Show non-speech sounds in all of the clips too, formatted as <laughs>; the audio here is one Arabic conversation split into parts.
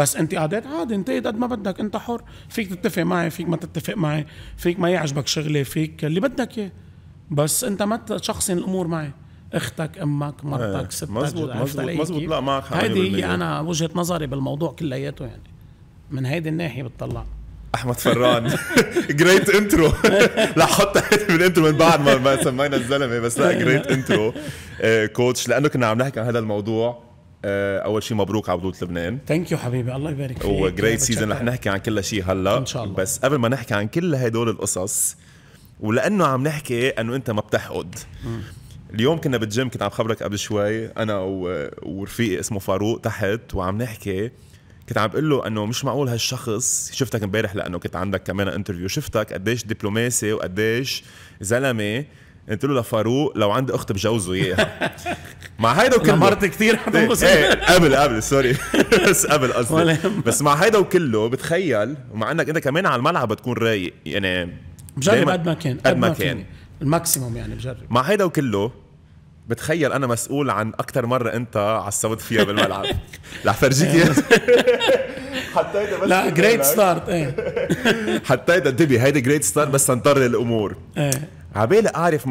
بس انتقادات عادي انتقد قد ما بدك انت حر فيك تتفق معي فيك ما تتفق معي فيك ما يعجبك شغلي فيك اللي بدك اياه بس انت ما تشخصن الامور معي اختك امك مرتك إيه، ستك مزبوط مزبوط, مزبوط لا معك حق هيدي هي انا وجهه نظري بالموضوع كلياته يعني من هيدي الناحيه بتطلع احمد فران جريت <laughs> انترو <laughs> لا حط بالانترو من بعد ما سمينا الزلمه بس لا جريت انترو كوتش لانه كنا عم نحكي عن هذا الموضوع آه، اول شيء مبروك على بطوله لبنان ثانك يو حبيبي الله يبارك فيك وجريت سيزون رح نحكي عن كل شيء هلا ان شاء الله بس قبل ما نحكي عن كل هدول القصص ولانه عم نحكي انه انت ما بتحقد اليوم كنا بالجيم كنت عم خبرك قبل شوي انا ورفيقي اسمه فاروق تحت وعم نحكي كنت عم بقول له انه مش معقول هالشخص شفتك امبارح لانه كنت عندك كمان انترفيو شفتك قديش دبلوماسي وقديش زلمه قلت له لفاروق لو عندي اخت بجوزه اياها <laughs> مع هيدا وكله مرت كثير إيه،, ايه قبل قبل سوري <laughs> بس قبل قصدي بس مع هيدا وكله بتخيل مع انك انت كمان على الملعب بتكون رايق يعني بجرب قد ما كان قد ما كان الماكسيموم يعني بجرب مع هيدا وكله بتخيل انا مسؤول عن اكثر مره انت عصبت فيها بالملعب <laughs> رح فرجيك إيه. اياها حطيتها بس لا جريت ستارت ايه حطيتها انتبه هيدي جريت ستارت بس تنطر الامور ايه عبالي اعرف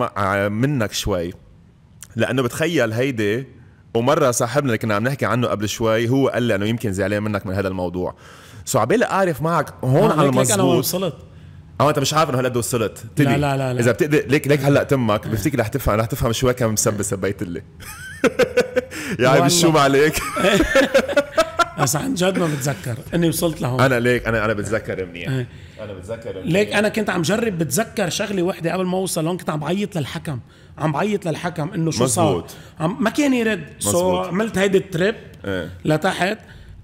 منك شوي لانه بتخيل هيدي ومره صاحبنا اللي كنا عم نحكي عنه قبل شوي هو قال لي انه يمكن زعلان منك من هذا الموضوع سو عبالي اعرف معك هون آه، على المظبوط انا وصلت اه انت مش عارف انه هالقد وصلت لا, لا لا اذا بتقدر ليك ليك هلا تمك آه. بفتكر رح تفهم رح تفهم شوي كم مسبه سبيت لي <laughs> يا عيب الشوم عليك <laughs> بس عن جد ما بتذكر اني وصلت لهون انا ليك انا انا بتذكر منيح آه. انا بتذكر ليك انا كنت عم جرب بتذكر شغله وحده قبل ما اوصل هون كنت عم بعيط للحكم عم بعيط للحكم انه شو صار عم ما كان يرد سو عملت هيدي التريب ايه. لتحت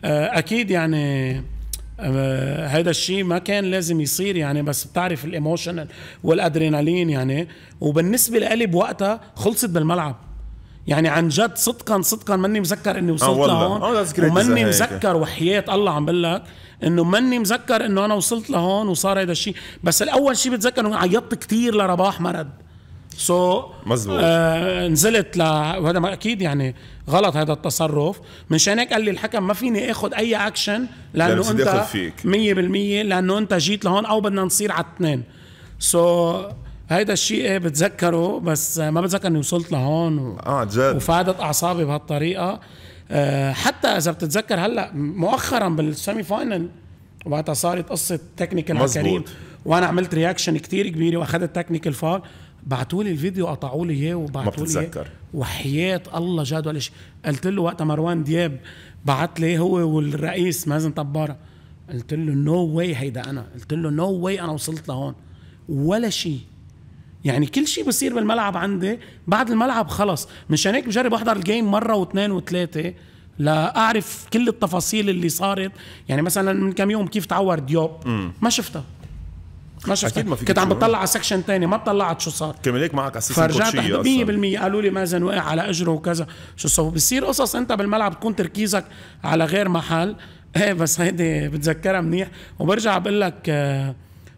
آه، اكيد يعني هذا آه، الشيء ما كان لازم يصير يعني بس بتعرف الايموشنال والادرينالين يعني وبالنسبه لقلب وقتها خلصت بالملعب يعني عن جد صدقا صدقا ماني مذكر اني وصلت آه لهون آه وماني مذكر وحياة الله عم بقول لك انه ماني مذكر انه انا وصلت لهون وصار هذا الشيء بس الاول شيء بتذكر انه عيطت كثير لرباح مرض سو so, آه نزلت ل وهذا ما اكيد يعني غلط هذا التصرف من شان هيك قال لي الحكم ما فيني اخذ اي اكشن لانه انت فيك. 100% لانه انت جيت لهون او بدنا نصير على اثنين سو so, هيدا الشيء ايه بتذكره بس ما بتذكر اني وصلت لهون و... اه جد وفادت اعصابي بهالطريقه أه حتى اذا بتتذكر هلا مؤخرا بالسيمي فاينل وقتها صارت قصه تكنيكال كريم وانا عملت رياكشن كتير كبيره واخذت تكنيكال فاول بعثوا لي الفيديو قطعوا لي اياه وبعثوا لي وحيات وحياه الله جد ولا شيء قلت له وقتها مروان دياب بعت لي هو والرئيس مازن طباره قلت له نو no واي هيدا انا قلت له نو no واي انا وصلت لهون ولا شيء يعني كل شيء بصير بالملعب عندي بعد الملعب خلص مشان هيك بجرب احضر الجيم مره واثنين وثلاثه لاعرف كل التفاصيل اللي صارت يعني مثلا من كم يوم كيف تعور ديوب ما شفتها ما شفتها أكيد ما كنت عم بطلع على سكشن ثاني ما طلعت شو صار كمان هيك معك اساسا فرجعت 100% قالوا لي مازن وقع على اجره وكذا شو صار بصير قصص انت بالملعب تكون تركيزك على غير محل <laughs> ايه بس هيدي بتذكرها منيح وبرجع بقول لك آه،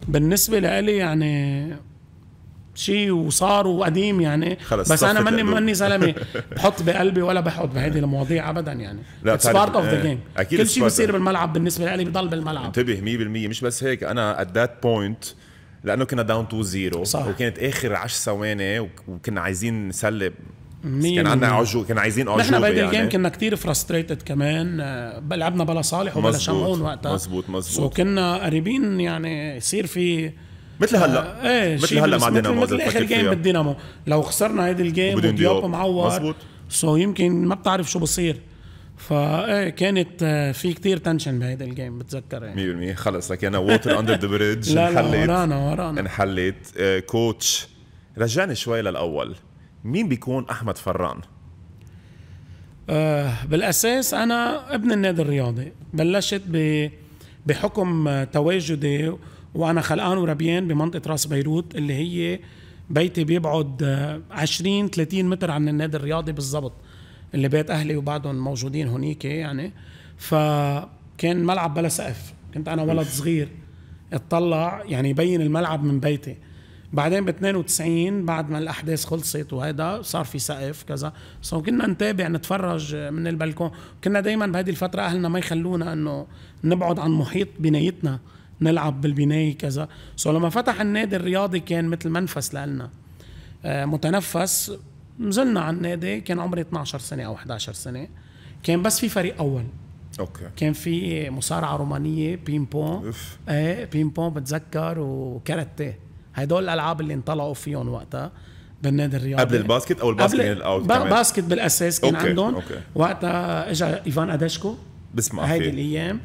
بالنسبه لإلي يعني شيء وصار وقديم يعني خلص بس انا ماني ماني زلمه بحط بقلبي ولا بحط بهيدي المواضيع ابدا يعني لا اتس بارت اوف ذا جيم كل شيء بصير بالملعب بالنسبه لي بضل بالملعب انتبه 100% مش بس هيك انا ات ذات بوينت لانه كنا داون تو زيرو صح وكانت اخر 10 ثواني وكنا عايزين نسلب كان عندنا عجو كان عايزين عجوبه نحن بهيدي يعني. الجيم كنا كثير فرستريتد كمان آه، لعبنا بلا صالح وبلا شمعون وقتها مزبوط مزبوط وكنا قريبين يعني يصير في مثل هلا ايه مثل هلا مع دينامو مثل اخر جيم بالدينامو لو خسرنا هيدي الجيم ودياب معوض مزبوط سو يمكن ما بتعرف شو بصير فا ايه كانت آه، في كتير تنشن بهيدا الجيم بتذكر يعني 100% خلص لك انا ووتر اندر ذا بريدج انحلت لا ورانا ورانا انحلت كوتش آه، رجعني شوي للاول مين بيكون احمد فران؟ آه بالاساس انا ابن النادي الرياضي بلشت بحكم تواجدي وانا خلقان وربيان بمنطقه راس بيروت اللي هي بيتي بيبعد 20 30 متر عن النادي الرياضي بالضبط اللي بيت اهلي وبعدهم موجودين هنيك يعني فكان ملعب بلا سقف كنت انا ولد صغير اطلع يعني يبين الملعب من بيتي بعدين ب 92 بعد ما الاحداث خلصت وهذا صار في سقف كذا سو كنا نتابع نتفرج من البلكون كنا دائما بهذه الفتره اهلنا ما يخلونا انه نبعد عن محيط بنايتنا نلعب بالبناية كذا سو لما فتح النادي الرياضي كان مثل منفس لنا آه، متنفس نزلنا على النادي كان عمري 12 سنة أو 11 سنة كان بس في فريق أول اوكي كان في مصارعه رومانيه بين بون اف ايه بين بون بتذكر وكاراتيه هدول الالعاب اللي انطلعوا فيهم وقتها بالنادي الرياضي قبل الباسكت او الباسكت قبل الاوت باسكت بالاساس كان أوكي. عندهم أوكي. وقتها اجى ايفان اديشكو بسمع هيدي الايام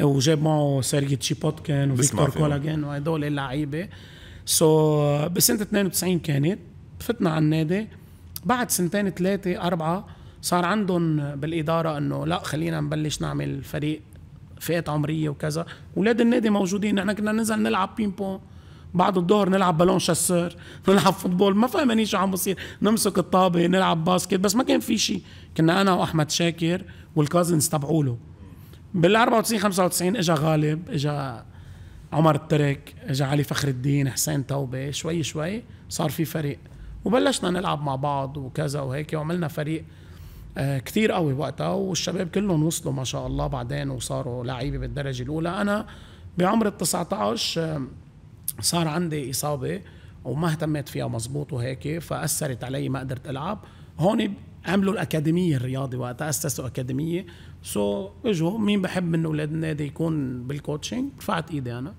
وجاب معه سيرجي تشيبوتكن وفيكتور كولاجن وهدول اللعيبه سو so, بسنه 92 كانت فتنا على النادي بعد سنتين ثلاثه اربعه صار عندهم بالاداره انه لا خلينا نبلش نعمل فريق فئات عمريه وكذا اولاد النادي موجودين نحن كنا ننزل نلعب بين بون بعد الظهر نلعب بالون شاسور <laughs> نلعب فوتبول ما فهمانين شو عم بصير نمسك الطابه نلعب باسكت بس ما كان في شيء كنا انا واحمد شاكر والكازنز تبعوله بال 94 95 اجى غالب اجى عمر الترك اجى علي فخر الدين حسين توبه شوي شوي صار في فريق وبلشنا نلعب مع بعض وكذا وهيك وعملنا فريق آه، كثير قوي وقتها والشباب كلهم وصلوا ما شاء الله بعدين وصاروا لعيبه بالدرجه الاولى انا بعمر ال 19 آه، صار عندي اصابه وما اهتميت فيها مزبوط وهيك فاثرت علي ما قدرت العب هون عملوا الاكاديميه الرياضي وقتها اسسوا اكاديميه سو so, اجوا مين بحب من اولاد النادي يكون بالكوتشنج رفعت ايدي انا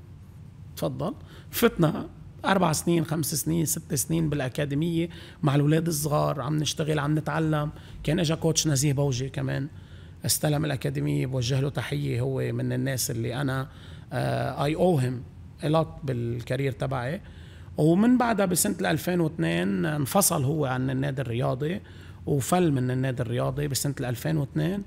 تفضل فتنا اربع سنين خمس سنين ست سنين بالاكاديميه مع الاولاد الصغار عم نشتغل عم نتعلم كان اجى كوتش نزيه بوجي كمان استلم الاكاديميه بوجه له تحيه هو من الناس اللي انا اي او هيم الوت بالكارير تبعي ومن بعدها بسنه 2002 انفصل هو عن النادي الرياضي وفل من النادي الرياضي بسنه 2002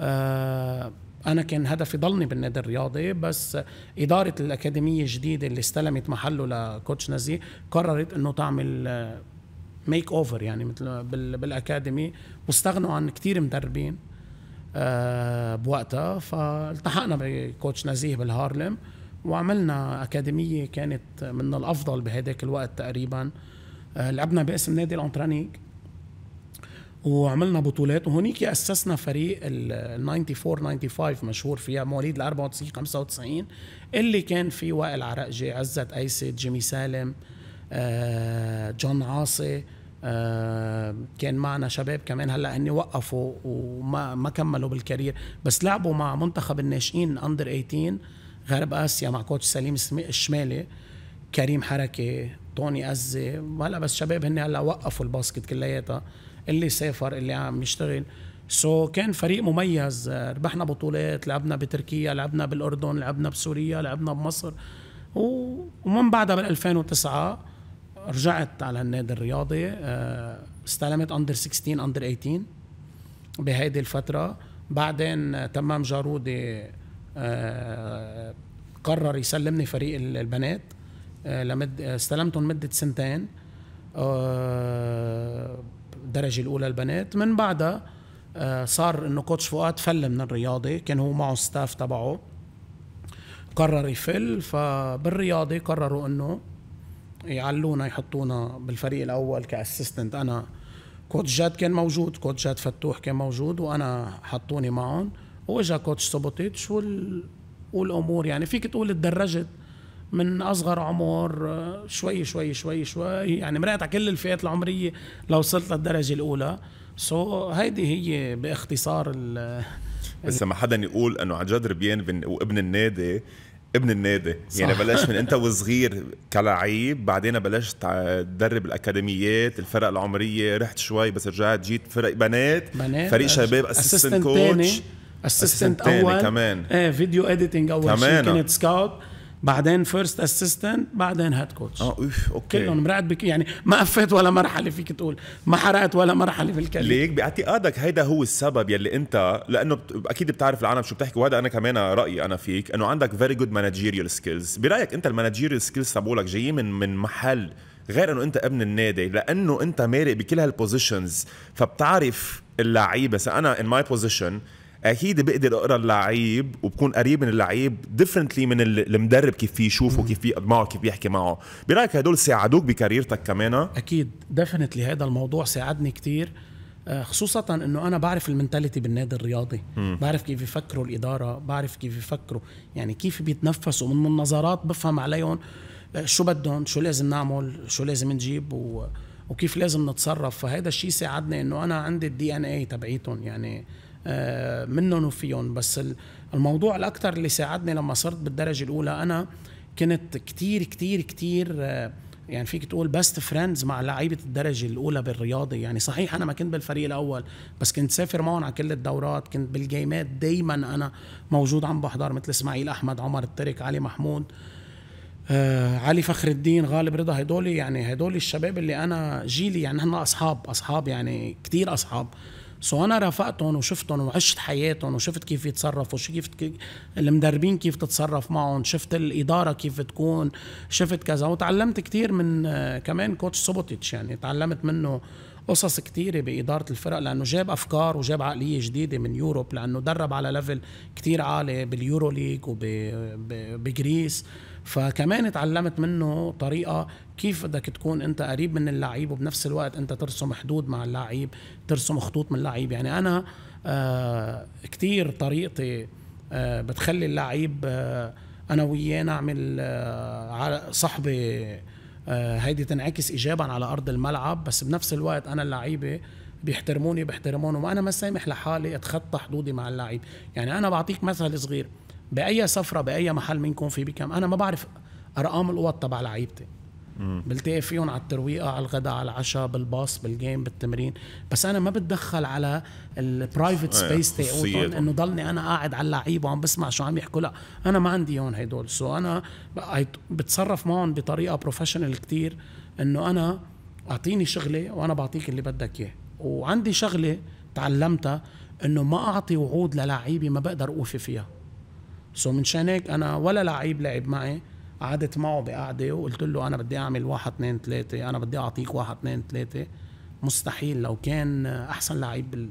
آه، انا كان هدفي ضلني بالنادي الرياضي بس اداره الاكاديميه الجديده اللي استلمت محله لكوتش نزيه قررت انه تعمل ميك آه، اوفر يعني مثل بالاكاديمي واستغنوا عن كثير مدربين آه، بوقتها فالتحقنا بكوتش نزيه بالهارلم وعملنا اكاديميه كانت من الافضل بهداك الوقت تقريبا لعبنا باسم نادي الانترانيك وعملنا بطولات وهونيك اسسنا فريق ال 94 95 مشهور فيها مواليد ال 94 95 اللي كان فيه وائل عرقجي عزت ايسد جيمي سالم آه، جون عاصي آه، كان معنا شباب كمان هلا هن وقفوا وما ما كملوا بالكارير بس لعبوا مع منتخب الناشئين اندر 18 غرب اسيا مع كوتش سليم الشمالي كريم حركه طوني أزة هلا بس شباب هن هلا وقفوا الباسكت كلياتها اللي سافر اللي عم يشتغل سو so, كان فريق مميز ربحنا بطولات لعبنا بتركيا لعبنا بالاردن لعبنا بسوريا لعبنا بمصر ومن بعدها بال 2009 رجعت على النادي الرياضي آه، استلمت اندر 16 اندر 18 بهيدي الفتره بعدين تمام جارودي آه، قرر يسلمني فريق البنات آه، لمد استلمتهم مده سنتين الدرجه الاولى البنات من بعدها آه، صار انه كوتش فؤاد فل من الرياضه كان هو معه ستاف تبعه قرر يفل فبالرياضه قرروا انه يعلونا يحطونا بالفريق الاول كاسيستنت انا كوتش جاد كان موجود كوتش جاد فتوح كان موجود وانا حطوني معهم واجا كوتش سوبوتيتش وال... والامور يعني فيك تقول تدرجت من اصغر عمر شوي شوي شوي شوي يعني مرقت على كل الفئات العمريه لوصلت للدرجه الاولى سو so, هيدي هي باختصار ال بس ما حدا يقول انه عن جد ربيان وابن النادي ابن النادي صح. يعني بلشت من انت وصغير كلعيب بعدين بلشت تدرب الاكاديميات الفرق العمريه رحت شوي بس رجعت جيت فرق بنات, بنات فريق شباب اسيستنت كوتش اسيستنت اول كمان ايه فيديو اديتنج اول شيء كنت سكاوت بعدين فيرست اسيستنت بعدين هيد كوتش اه اوف اوكي كلهم مرقت بك يعني ما قفيت ولا مرحله فيك تقول ما حرقت ولا مرحله في الكلام ليك باعتقادك هيدا هو السبب يلي انت لانه اكيد بتعرف العالم شو بتحكي وهذا انا كمان رايي انا فيك انه عندك فيري جود مانجيريال سكيلز برايك انت المانجيريال سكيلز تبعولك جايين من من محل غير انه انت ابن النادي لانه انت مارق بكل هالبوزيشنز فبتعرف اللعيبه انا ان ماي بوزيشن اكيد بقدر اقرا اللعيب وبكون قريب من اللعيب ديفرنتلي من المدرب كيف يشوفه كيف يقعد معه كيف يحكي معه برايك هدول ساعدوك بكاريرتك كمان اكيد ديفنتلي هذا الموضوع ساعدني كثير آه، خصوصا انه انا بعرف المنتاليتي بالنادي الرياضي م. بعرف كيف يفكروا الاداره بعرف كيف يفكروا يعني كيف بيتنفسوا من النظرات بفهم عليهم آه، شو بدهم شو لازم نعمل شو لازم نجيب و... وكيف لازم نتصرف فهذا الشيء ساعدني انه انا عندي الدي ان اي تبعيتهم يعني آه، منهم وفيهم بس الموضوع الاكثر اللي ساعدني لما صرت بالدرجه الاولى انا كنت كتير كتير كتير آه، يعني فيك تقول بيست فريندز مع لعيبه الدرجه الاولى بالرياضه يعني صحيح انا ما كنت بالفريق الاول بس كنت سافر معهم على كل الدورات كنت بالجيمات دايما انا موجود عم بحضر مثل اسماعيل احمد عمر الترك علي محمود آه، علي فخر الدين غالب رضا هدول يعني هدول الشباب اللي انا جيلي يعني هن اصحاب اصحاب يعني كتير اصحاب سو انا رافقتهم وشفتهم وعشت حياتهم وشفت كيف يتصرفوا كيف المدربين كيف تتصرف معهم شفت الاداره كيف تكون شفت كذا وتعلمت كثير من آه، كمان كوتش سوبوتيتش يعني تعلمت منه قصص كثيرة بإدارة الفرق لأنه جاب أفكار وجاب عقلية جديدة من يوروب لأنه درب على ليفل كثير عالي باليورو ليج وبجريس فكمان تعلمت منه طريقة كيف بدك تكون انت قريب من اللعيب وبنفس الوقت انت ترسم حدود مع اللعيب ترسم خطوط من اللعيب يعني انا آه كثير طريقتي آه بتخلي اللعيب آه انا وياه نعمل آه صحبه آه هيدي تنعكس ايجابا على ارض الملعب بس بنفس الوقت انا اللعيبه بيحترموني بيحترمونه وانا ما سامح لحالي اتخطى حدودي مع اللعيب يعني انا بعطيك مثل صغير باي سفره باي محل منكم في بكم انا ما بعرف ارقام القوط تبع لعيبتي بلتقي فيهم على الترويقه على الغداء على العشاء بالباص بالجيم بالتمرين بس انا ما بتدخل على البرايفت سبيس تاعهم انه ضلني انا قاعد على اللعيب وعم بسمع شو عم يحكوا لا انا ما عندي هون هدول سو انا بتصرف معهم بطريقه بروفيشنال كتير انه انا اعطيني شغله وانا بعطيك اللي بدك اياه وعندي شغله تعلمتها انه ما اعطي وعود للعيبه ما بقدر اوفي فيها سو من شان هيك انا ولا لعيب لعب معي قعدت معه بقعده وقلت له انا بدي اعمل واحد اثنين ثلاثه انا بدي اعطيك واحد اثنين ثلاثه مستحيل لو كان احسن لعيب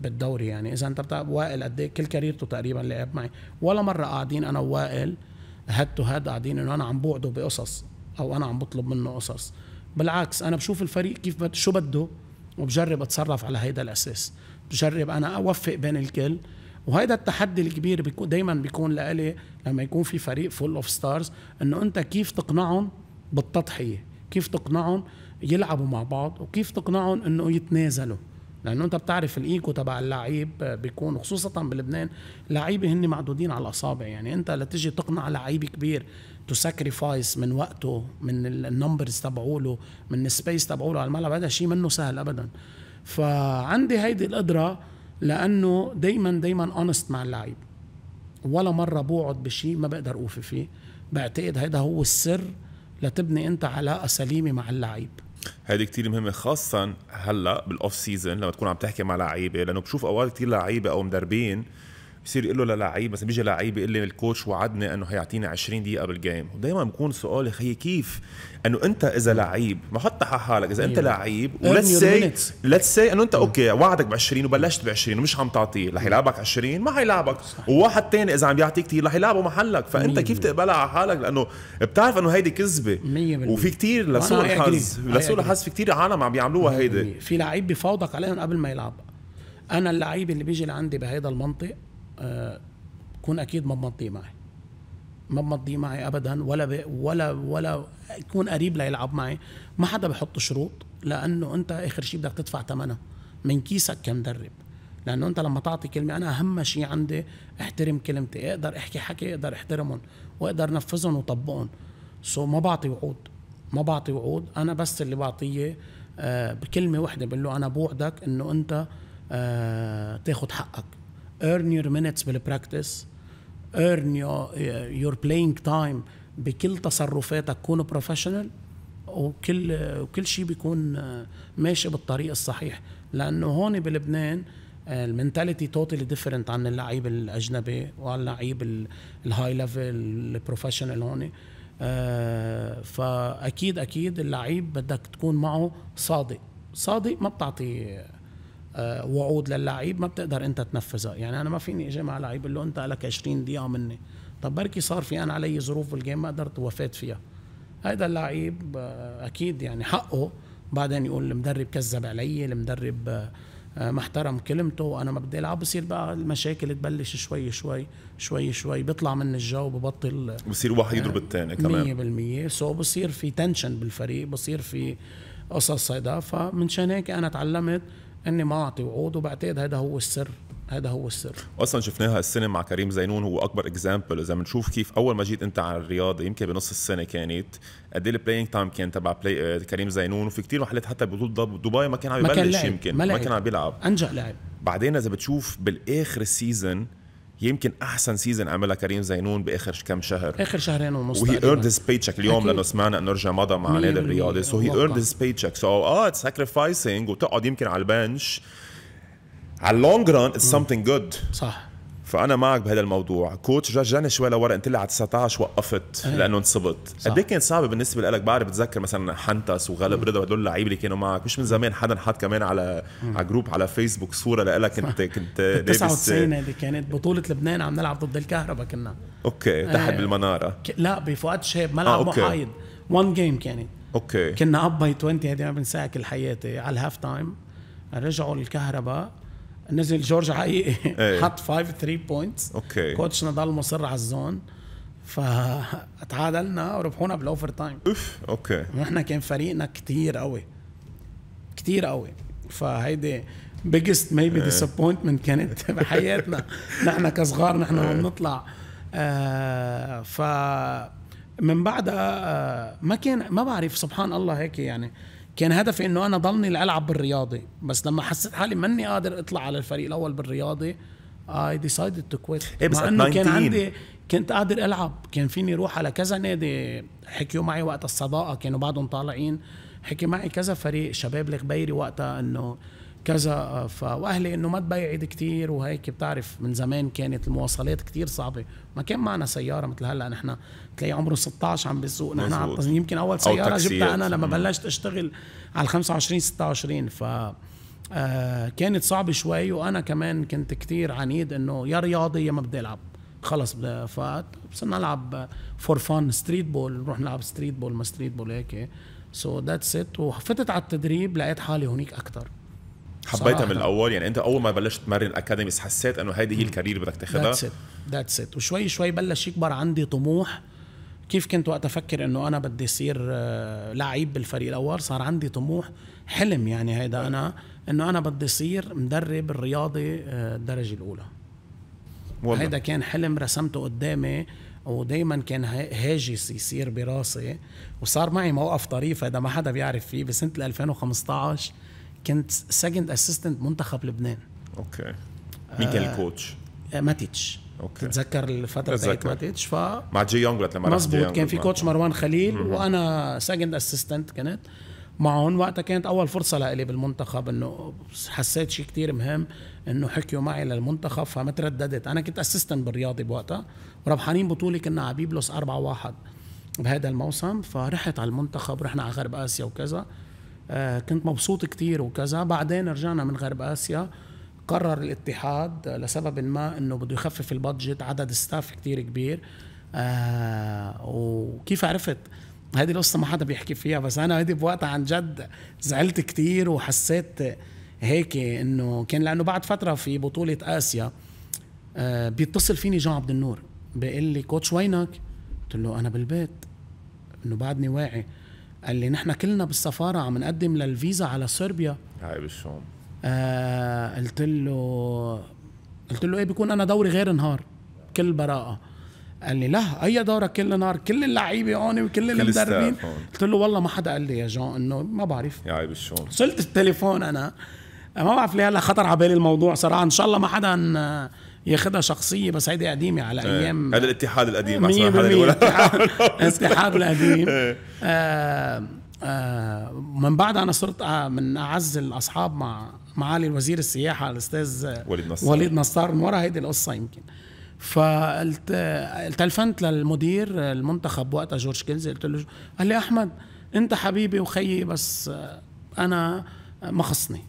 بالدوري يعني اذا انت بتعرف وائل قد إيه؟ كل كاريرته تقريبا لعب معي ولا مره قاعدين انا ووائل هاد تو هاد قاعدين انه انا عم بوعده بقصص او انا عم بطلب منه قصص بالعكس انا بشوف الفريق كيف بد شو بده وبجرب اتصرف على هيدا الاساس بجرب انا اوفق بين الكل وهذا التحدي الكبير بيكون دايما بيكون لإلي لما يكون في فريق فول اوف ستارز انه انت كيف تقنعهم بالتضحيه كيف تقنعهم يلعبوا مع بعض وكيف تقنعهم انه يتنازلوا لانه انت بتعرف الايكو تبع اللعيب بيكون خصوصا بلبنان لعيبه هن معدودين على الاصابع يعني انت لتجي تقنع لعيب كبير تو ساكريفايس من وقته من النمبرز تبعوله من السبيس تبعوله على الملعب هذا شيء منه سهل ابدا فعندي هيدي القدره لانه دائما دائما اونست مع اللعيب ولا مره بوعد بشيء ما بقدر اوفي فيه بعتقد هيدا هو السر لتبني انت علاقه سليمه مع اللعيب هذه كتير مهمة خاصة هلا بالاوف سيزون لما تكون عم تحكي مع لعيبة لأنه بشوف أوقات كتير لعيبة أو مدربين بصير يقول له للعيب مثلا بيجي لعيب يقول لي الكوتش وعدني انه حيعطيني 20 دقيقه بالجيم ودائما بكون سؤالي خيي كيف انه انت اذا لعيب ما حط حالك اذا انت أيوة. لعيب وليتس سي ليتس سي انه انت اوكي وعدك ب 20 وبلشت ب 20 ومش عم تعطيه رح يلعبك 20 ما حيلعبك وواحد تاني اذا عم يعطيك كثير رح يلعبه محلك فانت كيف تقبلها على حالك لانه بتعرف انه هيدي كذبه وفي كثير لسوء الحظ لسوء الحظ في كثير عالم عم بيعملوها هيدي في لعيب بفاوضك عليهم قبل ما يلعب انا اللعيب اللي بيجي لعندي بهيدا المنطق آه، كون اكيد ما بمضي معي ما بمضي معي ابدا ولا ب... ولا ولا يكون قريب ليلعب معي ما حدا بحط شروط لانه انت اخر شيء بدك تدفع ثمنها من كيسك كمدرب لانه انت لما تعطي كلمه انا اهم شيء عندي احترم كلمتي اقدر احكي حكي اقدر احترمهم واقدر نفذهم وطبقهم سو ما بعطي وعود ما بعطي وعود انا بس اللي بعطيه آه، بكلمه وحده بقول له انا بوعدك انه انت آه، تاخذ حقك earn your minutes بالبراكتس earn your, eh, your playing time بكل تصرفاتك كون بروفيشنال وكل وكل شيء بيكون آه، ماشي بالطريق الصحيح لانه هون بلبنان المنتاليتي توتالي ديفرنت عن اللعيب الاجنبي وعن اللعيب الهاي ليفل البروفيشنال هون آه، فاكيد اكيد اللعيب بدك تكون معه صادق صادق ما بتعطي آه، وعود للعيب ما بتقدر انت تنفذها يعني انا ما فيني اجي مع لعيب له انت لك 20 دقيقه مني طب بركي صار في انا علي ظروف بالجيم ما قدرت وفات فيها هيدا اللعيب آه، اكيد يعني حقه بعدين يقول المدرب كذب علي المدرب ما آه، احترم كلمته وانا ما بدي العب بصير بقى المشاكل تبلش شوي شوي شوي شوي بيطلع من الجو ببطل بصير واحد يضرب الثاني كمان 100% سو بصير في تنشن بالفريق بصير في قصص هيدا فمن شان هيك انا تعلمت اني ما اعطي وعود وبعتقد هذا هو السر هذا هو السر اصلا شفناها السنه مع كريم زينون هو اكبر اكزامبل اذا بنشوف كيف اول ما جيت انت على الرياضه يمكن بنص السنه كانت قد ايه البلاينج تايم كان تبع بلاي آه، كريم زينون وفي كثير محلات حتى بطوله دبي ما كان عم يبلش يمكن ما, ما كان عم بيلعب انجح لاعب بعدين اذا بتشوف بالاخر السيزون يمكن احسن سيزن عملها كريم زينون باخر كم شهر اخر شهرين ونص وهي ايرند هيز باي تشيك اليوم لانه سمعنا انه رجع مضى مع نادي الرياضي سو هي ايرند هيز باي تشيك سو اه ساكريفايسينج وتقعد يمكن على البنش على اللونج ران اتس سمثينج جود صح فانا معك بهذا الموضوع كوتش رجعني شوي لورا انت لي على 19 وقفت أيه. لانه انصبت قد ايه كان صعب بالنسبه لك بعرف بتذكر مثلا حنتس وغلب رضا وهدول اللعيبه اللي كانوا معك مش من زمان حدا حط كمان على مم. على جروب على فيسبوك صوره لك انت كنت لابس <laughs> 99 هذه كانت بطوله لبنان عم نلعب ضد الكهرباء كنا اوكي تحت إيه. بالمناره ك... لا بفؤاد شهاب آه، ملعب آه، محايد وان جيم كانت اوكي كنا اب باي 20 هذه ما بنساها كل حياتي على الهاف تايم رجعوا الكهرباء نزل جورج حقيقي إيه. حط 5 3 بوينتس اوكي كوتش نضال مصر على الزون فتعادلنا وربحونا بالاوفر تايم اوف اوكي ونحن كان فريقنا كتير قوي كتير قوي فهيدي بيجست ميبي ديسابوينتمنت كانت <laughs> بحياتنا نحن كصغار نحن عم إيه. نطلع آه ف من بعدها آه ما كان ما بعرف سبحان الله هيك يعني كان هدفي انه انا ضلني العب بالرياضه بس لما حسيت حالي ماني قادر اطلع على الفريق الاول بالرياضه اي ديسايدد تو كويت مع انه كان عندي كنت قادر العب كان فيني روح على كذا نادي حكيوا معي وقت الصداقه كانوا بعدهم طالعين حكي معي كذا فريق شباب الغبيري وقتها انه كذا فاهلي انه ما تبيع ايدي كثير وهيك بتعرف من زمان كانت المواصلات كثير صعبه ما كان معنا سياره مثل هلا نحن تلاقي عمره 16 عم بيسوق نحن يمكن اول سياره أو جبتها انا لما بلشت اشتغل على 25 26 ف آه، كانت صعبه شوي وانا كمان كنت كثير عنيد انه يا رياضي يا ما بدي العب خلص فصرنا نلعب فور فان ستريت بول نروح نلعب ستريت بول ما ستريت بول هيك سو ذاتس ات وفتت على التدريب لقيت حالي هونيك اكثر حبيتها من الاول يعني انت اول ما بلشت تمرن اكاديمي حسيت انه هيدي هي الكارير اللي بدك تاخذها ذاتس ات ذاتس ات وشوي شوي بلش يكبر عندي طموح كيف كنت وقت افكر انه انا بدي اصير آه، لعيب بالفريق الاول صار عندي طموح حلم يعني هيدا انا انه انا بدي اصير مدرب الرياضي آه، الدرجه الاولى والله. هيدا كان حلم رسمته قدامي ودايما كان هاجس يصير براسي وصار معي موقف طريف هذا ما حدا بيعرف فيه بسنه 2015 كنت سكند اسيستنت منتخب لبنان اوكي آه، مين كان الكوتش؟ آه، ماتيتش اوكي تتذكر الفتره بتاعت ماتيتش ف مع جي يونغ لما مظبوط كان في كوتش مروان خليل مم. وانا سكند اسيستنت كنت معهم وقتها كانت اول فرصه لإلي بالمنتخب انه حسيت شيء كثير مهم انه حكيوا معي للمنتخب فما ترددت انا كنت اسيستنت بالرياضي بوقتها وربحانين بطوله كنا على بيبلس 4-1 بهذا الموسم فرحت على المنتخب رحنا على غرب اسيا وكذا آه، كنت مبسوط كتير وكذا بعدين رجعنا من غرب اسيا قرر الاتحاد لسبب ما انه بده يخفف البادجت عدد ستاف كتير كبير آه، وكيف عرفت هذه القصة ما حدا بيحكي فيها بس أنا هيدي بوقتها عن جد زعلت كتير وحسيت هيك إنه كان لأنه بعد فترة في بطولة آسيا آه بيتصل فيني جان عبد النور بيقول لي كوتش وينك؟ قلت له أنا بالبيت إنه بعدني واعي قال لي نحن كلنا بالسفاره عم نقدم للفيزا على صربيا عيب الشوم آه قلت له قلت له ايه بيكون انا دوري غير نهار بكل براءه قال لي لا اي دورك كل نهار كل اللعيبه هون وكل المدربين قلت له والله ما حدا قال لي يا جون انه ما بعرف يا عيب الشوم صلت التليفون انا ما بعرف ليه هلا خطر على بالي الموضوع صراحه ان شاء الله ما حدا ياخدها شخصيه بس هيدي قديمة على إيه. ايام هذا الاتحاد القديم مية حدا يقول <laughs> الاتحاد القديم إيه. آه،, آه من بعدها انا صرت آه، من اعز الاصحاب مع معالي الوزير السياحه الاستاذ وليد نصار وليد نصار من ورا هيدي القصه يمكن فقلت تلفنت للمدير المنتخب وقتها جورج كنزي قلت له قال لي احمد انت حبيبي وخيي بس آه، انا ما خصني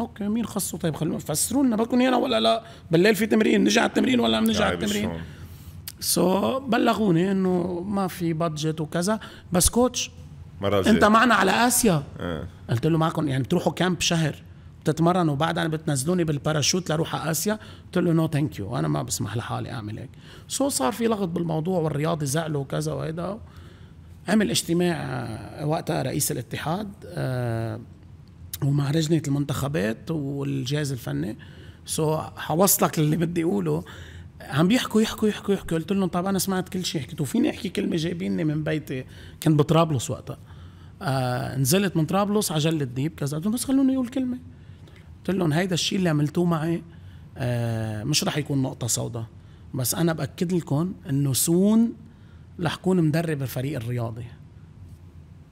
اوكي مين خصه طيب خلونا فسروا لنا بكون هنا ولا لا بالليل في تمرين نجي على التمرين ولا بنجي على نعم، التمرين سو so, بلغوني انه ما في بادجت وكذا بس كوتش مرة انت معنا على اسيا اه. قلت له معكم يعني بتروحوا كامب شهر بتتمرنوا بعدين بتنزلوني بالباراشوت لروح على اسيا قلت له نو ثانك يو انا ما بسمح لحالي اعمل هيك سو so, صار في لغط بالموضوع والرياضي زعله وكذا وهيدا عمل اجتماع آه، وقتها رئيس الاتحاد أه ومهرجنة المنتخبات والجهاز الفني سو حوصلك للي بدي اقوله عم بيحكوا يحكوا يحكوا يحكوا قلت لهم طبعا انا سمعت كل شيء حكيتوا فيني احكي كلمه جايبيني من بيتي كنت بطرابلس وقتها آه نزلت من طرابلس على جل الديب كذا قلت لهم بس خلوني اقول كلمه قلت لهم هيدا الشيء اللي عملتوه معي آه مش رح يكون نقطه سوداء بس انا باكد لكم انه سون رح كون مدرب الفريق الرياضي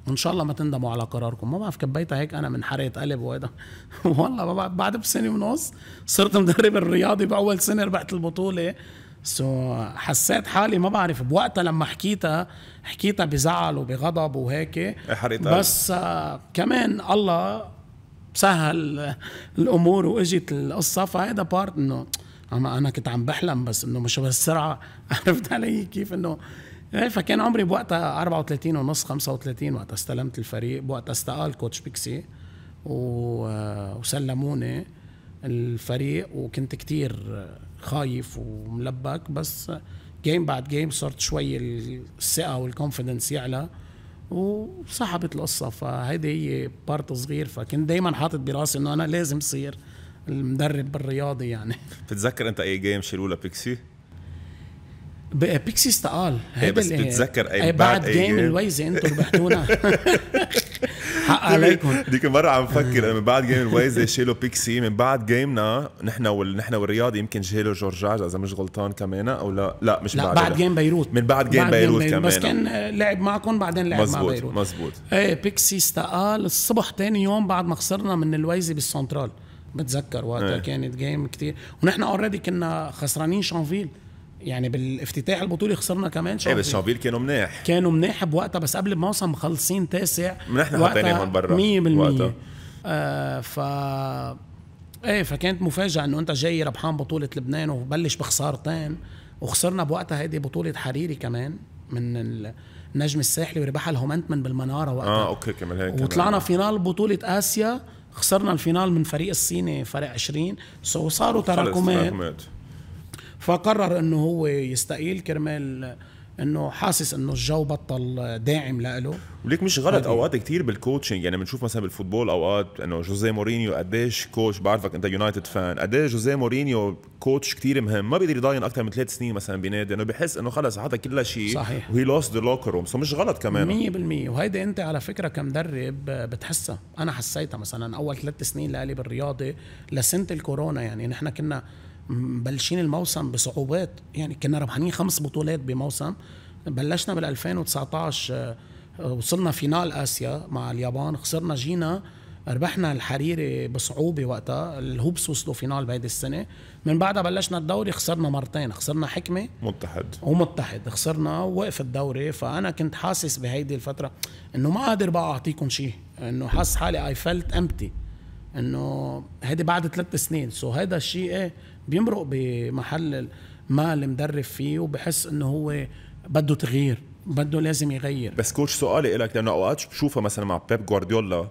وان شاء الله ما تندموا على قراركم ما بعرف كبيتها هيك انا من حرقه قلب وهذا <laughs> والله ما بعد بسنه ونص صرت مدرب الرياضي باول سنه ربحت البطوله سو حسيت حالي ما بعرف بوقتها لما حكيتها حكيتها بزعل وبغضب وهيك إيه، بس كمان الله سهل الامور واجت القصه فهيدا بارت انه انا كنت عم بحلم بس انه مش بهالسرعه <laughs> عرفت علي كيف انه إيه، فكان عمري بوقتها 34 ونص 35 وقت استلمت الفريق بوقتها استقال كوتش بيكسي وسلموني الفريق وكنت كتير خايف وملبك بس جيم بعد جيم صرت شوي الثقة والكونفدنس يعلى وسحبت القصة فهيدي هي بارت صغير فكنت دايما حاطط براسي انه انا لازم صير المدرب بالرياضي يعني بتتذكر انت اي جيم شيلوا لبيكسي؟ بيكسي استقال هيدا إيه، بس بتتذكر إيه، اي بعد جيم الويزي انتم ربحتونا <laughs> حق عليكم ديك المره عم فكر آه. من بعد جيم الويزي إيه، شيلوا بيكسي من بعد جيمنا نحن ونحن والرياضي يمكن شيلوا جورجاج اذا مش غلطان كمان او لا لا مش لا بعد بعد جيم بيروت من بعد جيم, بعد بيروت, بيروت كمان بس كان لعب معكم بعدين لعب مزبوط مع بيروت مزبوط ايه بيكسي استقال الصبح ثاني يوم بعد ما خسرنا من الويزي بالسنترال بتذكر وقتها ايه. كانت جيم كتير ونحن اوريدي كنا خسرانين شانفيل يعني بالافتتاح البطوله خسرنا كمان شانفيل ايه بس شانفيل كانوا مناح كانوا مناح بوقتها بس قبل الموسم مخلصين تاسع نحن حطيناهم برا 100% آه ف ايه فكانت مفاجاه انه انت جاي ربحان بطوله لبنان وبلش بخسارتين وخسرنا بوقتها هيدي بطوله حريري كمان من النجم الساحلي وربحها الهومنتمن بالمناره وقتها اه اوكي كمان هيك وطلعنا فينال بطوله اسيا خسرنا الفينال من فريق الصيني فريق 20 سو صاروا تراكمات فقرر انه هو يستقيل كرمال انه حاسس انه الجو بطل داعم له وليك مش غلط اوقات كتير بالكوتشنج يعني بنشوف مثلا بالفوتبول اوقات انه جوزيه مورينيو قديش كوتش بعرفك انت يونايتد فان قديش جوزيه مورينيو كوتش كتير مهم ما بيقدر يضاين اكثر من ثلاث سنين مثلا بنادي انه بحس انه خلص هذا كل شيء صحيح وهي لوست ذا لوكر روم سو مش غلط كمان 100% وهيدي انت على فكره كمدرب بتحسها انا حسيتها مثلا اول ثلاث سنين لالي بالرياضه لسنه الكورونا يعني نحن كنا مبلشين الموسم بصعوبات يعني كنا ربحانين خمس بطولات بموسم بلشنا بال 2019 آه، وصلنا فينال اسيا مع اليابان خسرنا جينا ربحنا الحريري بصعوبه وقتها الهوبس وصلوا فينال بهيدي السنه من بعدها بلشنا الدوري خسرنا مرتين خسرنا حكمه متحد ومتحد خسرنا ووقف الدوري فانا كنت حاسس بهيدي الفتره انه ما قادر بقى اعطيكم شيء انه حاسس حالي اي فيلت امتي انه هيدي بعد ثلاث سنين سو هيدا الشيء ايه بيمرق بمحل ما المدرب فيه وبحس انه هو بده تغيير بده لازم يغير بس كوتش سؤالي لك لانه اوقات بشوفها مثلا مع بيب جوارديولا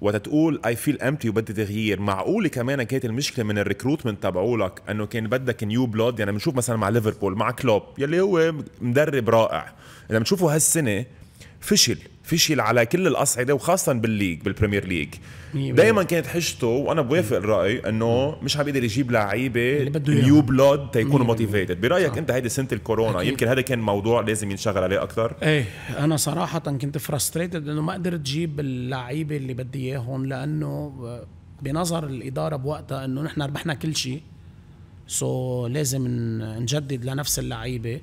وقت تقول اي فيل امتي وبدي تغيير معقوله كمان كانت المشكله من الريكروتمنت تبعولك انه كان بدك نيو بلود يعني بنشوف مثلا مع ليفربول مع كلوب يلي هو مدرب رائع اذا بنشوفه هالسنه فشل فشل على كل الاصعده وخاصه بالليج بالبريمير ليج دائما كانت حجته وانا بوافق الراي انه مش عم يقدر يجيب لعيبه نيو بلود تيكونوا موتيفيتد برايك صح. انت هيدي سنه الكورونا أكيد. يمكن هذا كان موضوع لازم ينشغل عليه اكثر ايه انا صراحه كنت فرستريتد انه ما قدرت اجيب اللعيبه اللي بدي اياهم لانه بنظر الاداره بوقتها انه نحن ربحنا كل شيء سو so لازم نجدد لنفس اللعيبه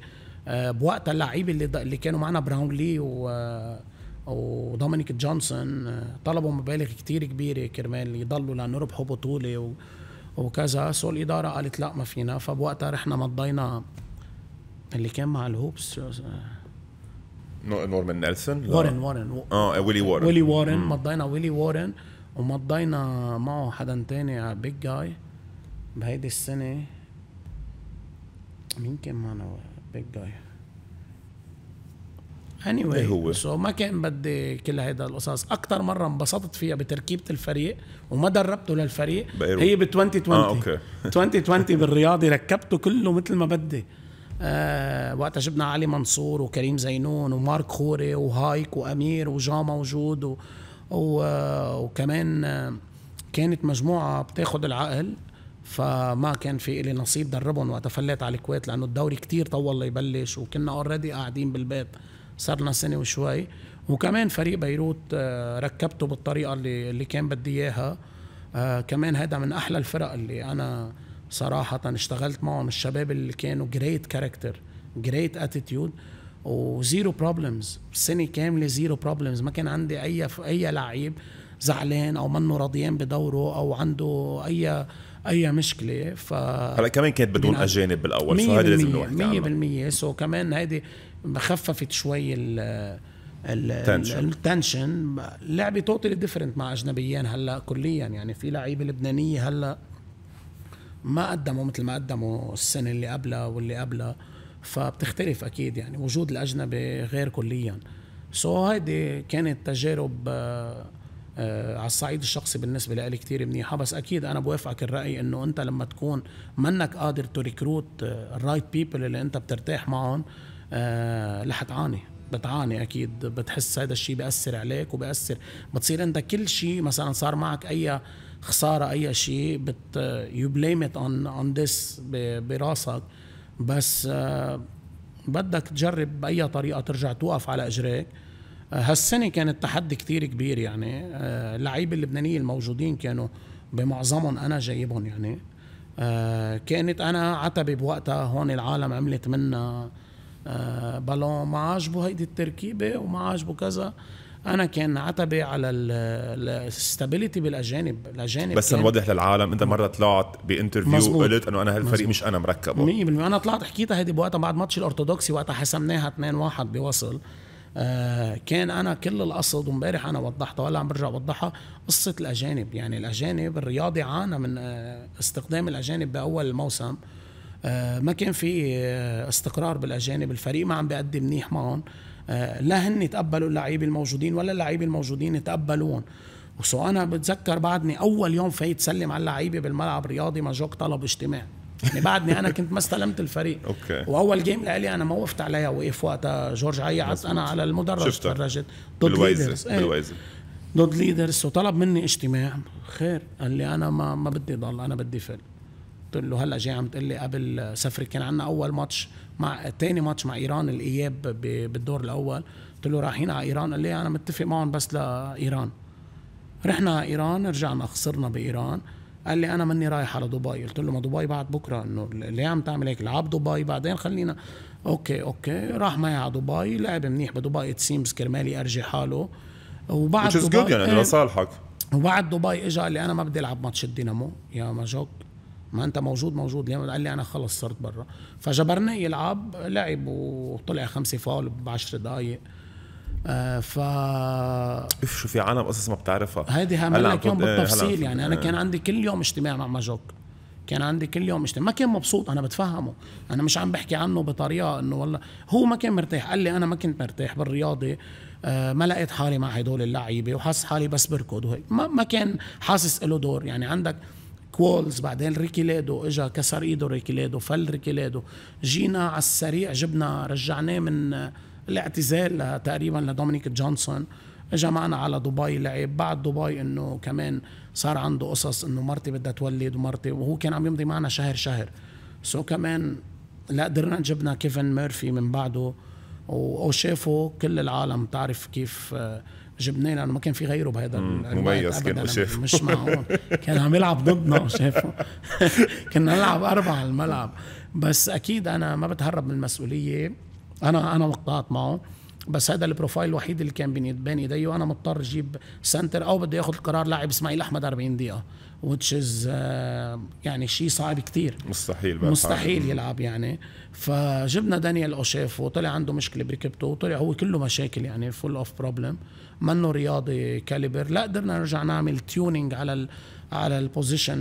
آه، بوقت اللعيب اللي اللي كانوا معنا براون لي و آه، ودومينيك جونسون آه، طلبوا مبالغ كتير كبيره كرمال يضلوا لانه ربحوا بطوله و... وكذا سو الاداره قالت لا ما فينا فبوقتها رحنا مضينا اللي كان مع الهوبس نورمان نيلسون وارن وارن اه ويلي وارن ويلي وارن مضينا ويلي وارن ومضينا معه حدا تاني بيج جاي بهيدي السنه مين كان معنا big guy anyway واي هو سو ما كان بدي كل هيدا القصص اكثر مره انبسطت فيها بتركيبه الفريق وما دربته للفريق بيرو. هي ب 2020 اه اوكي 2020 <laughs> بالرياضي ركبته كله مثل ما بدي آه وقتها جبنا علي منصور وكريم زينون ومارك خوري وهايك وامير وجا موجود و... و... آه، وكمان آه، كانت مجموعه بتاخذ العقل فما كان في إلي نصيب دربهم وقت فليت على الكويت لأنه الدوري كتير طول ليبلش وكنا اوريدي قاعدين بالبيت صرنا سنة وشوي وكمان فريق بيروت آه، ركبته بالطريقة اللي, اللي كان بدي إياها آه، كمان هذا من أحلى الفرق اللي أنا صراحة اشتغلت معهم الشباب اللي كانوا جريت كاركتر جريت اتيتيود وزيرو بروبلمز سنه كامله زيرو بروبلمز ما كان عندي اي اي لعيب زعلان او منه راضيان بدوره او عنده اي اي مشكله ف هلا كمان كانت بدون اجانب بالاول سو هذا لازم نحكي 100% سو كمان هيدي خففت شوي ال التنشن لعبه توتالي ديفرنت مع اجنبيين هلا كليا يعني في لعيبه لبنانيه هلا ما قدموا مثل ما قدموا السنه اللي قبلها واللي قبلها فبتختلف اكيد يعني وجود الاجنبي غير كليا سو so هيدي كانت تجارب آه، آه، على الصعيد الشخصي بالنسبه لي كثير منيحه بس اكيد انا بوافقك الراي انه انت لما تكون منك قادر تريكروت الرايت بيبل اللي انت بترتاح معهم آه، رح تعاني بتعاني اكيد بتحس هذا الشيء بياثر عليك وبياثر بتصير انت كل شيء مثلا صار معك اي خساره اي شيء بت يو بليم ات اون اون ذس براسك بس آه، بدك تجرب باي طريقه ترجع توقف على اجريك هالسنه كان التحدي كتير كبير يعني آه، اللعيبه اللبنانيه الموجودين كانوا بمعظمهم انا جايبهم يعني آه، كانت انا عتبه بوقتها هون العالم عملت منا آه، بالون ما عجبه هيدي التركيبه وما عجبه كذا انا كان عتبي على الاستابيليتي بالاجانب الاجانب بس نوضح للعالم انت مره طلعت بانترفيو قلت انه انا هالفريق مزبوط. مش انا مركبه 100% انا طلعت حكيتها هيدي بوقتها بعد ماتش الارثوذكسي وقتها حسمناها 2-1 بوصل آه كان انا كل القصد وامبارح انا وضحتها وهلا عم برجع وضحها قصه الاجانب يعني الاجانب الرياضي عانى من آه، استخدام الاجانب باول الموسم آه ما كان في آه، استقرار بالاجانب الفريق ما عم بيأدي منيح معهم آه، لا هن تقبلوا اللعيبه الموجودين ولا اللعيبه الموجودين تقبلوهم وسو انا بتذكر بعدني اول يوم فايت سلم على اللعيبه بالملعب الرياضي ما جوك طلب اجتماع يعني بعدني انا كنت ما استلمت الفريق اوكي واول جيم لالي انا ما وقفت عليها وقف وقتها جورج عيعت انا على المدرج تفرجت ضد ليدرز ضد ليدرز وطلب مني اجتماع خير قال لي انا ما ما بدي ضل انا بدي فل قلت له هلا جاي عم تقول لي قبل سفري كان عندنا اول ماتش مع ثاني ماتش مع ايران الاياب بالدور الاول قلت له رايحين على ايران قال لي انا متفق معهم بس لايران رحنا على ايران رجعنا خسرنا بايران قال لي انا مني رايح على دبي قلت له ما دبي بعد بكره انه ليه عم تعمل هيك لعب دبي بعدين خلينا اوكي اوكي راح معي على دبي لعب منيح بدبي سيمز كرمالي ارجي حاله وبعد Which is good يعني إيه. لصالحك وبعد دبي اجى قال لي انا ما بدي العب ماتش الدينامو يا ماجوك ما انت موجود موجود ليه قال لي انا خلص صرت برا فجبرني يلعب لعب وطلع خمسه فاول ب 10 دقائق آه، ف شو في عالم قصص ما بتعرفها هيدي هعمل لك اياهم بالتفصيل يعني انا إيه. كان عندي كل يوم اجتماع مع ماجوك كان عندي كل يوم اجتماع ما كان مبسوط انا بتفهمه انا مش عم بحكي عنه بطريقه انه والله هو ما كان مرتاح قال لي انا ما كنت مرتاح بالرياضه آه، ما لقيت حالي مع هدول اللعيبه وحاسس حالي بس بركض وهيك ما, ما كان حاسس له دور يعني عندك كوالز بعدين ريكيلادو اجى كسر ايده ريكيلادو فل ريكيلادو جينا على السريع جبنا رجعناه من الاعتزال تقريبا لدومينيك جونسون اجى معنا على دبي لعب بعد دبي انه كمان صار عنده قصص انه مرتي بدها تولد ومرتي وهو كان عم يمضي معنا شهر شهر سو كمان لا قدرنا جبنا كيفن ميرفي من بعده وشافوا كل العالم تعرف كيف آه، جبناه لانه ما كان في غيره بهذا مميز كان شافه مش معقول كان عم يلعب ضدنا وشافه <laughs> كنا نلعب اربعه على الملعب بس اكيد انا ما بتهرب من المسؤوليه انا انا وقعت معه بس هذا البروفايل الوحيد اللي كان بين بين ايدي وانا مضطر اجيب سنتر او بدي اخذ القرار لاعب اسماعيل احمد 40 دقيقه وتش از آه، يعني شيء صعب كثير مستحيل بقى مستحيل يلعب يعني فجبنا دانيال اوشيف وطلع عنده مشكله بركبته وطلع هو كله مشاكل يعني فول اوف بروبلم منه رياضي كاليبر لا قدرنا نرجع نعمل تيونينج على الـ على البوزيشن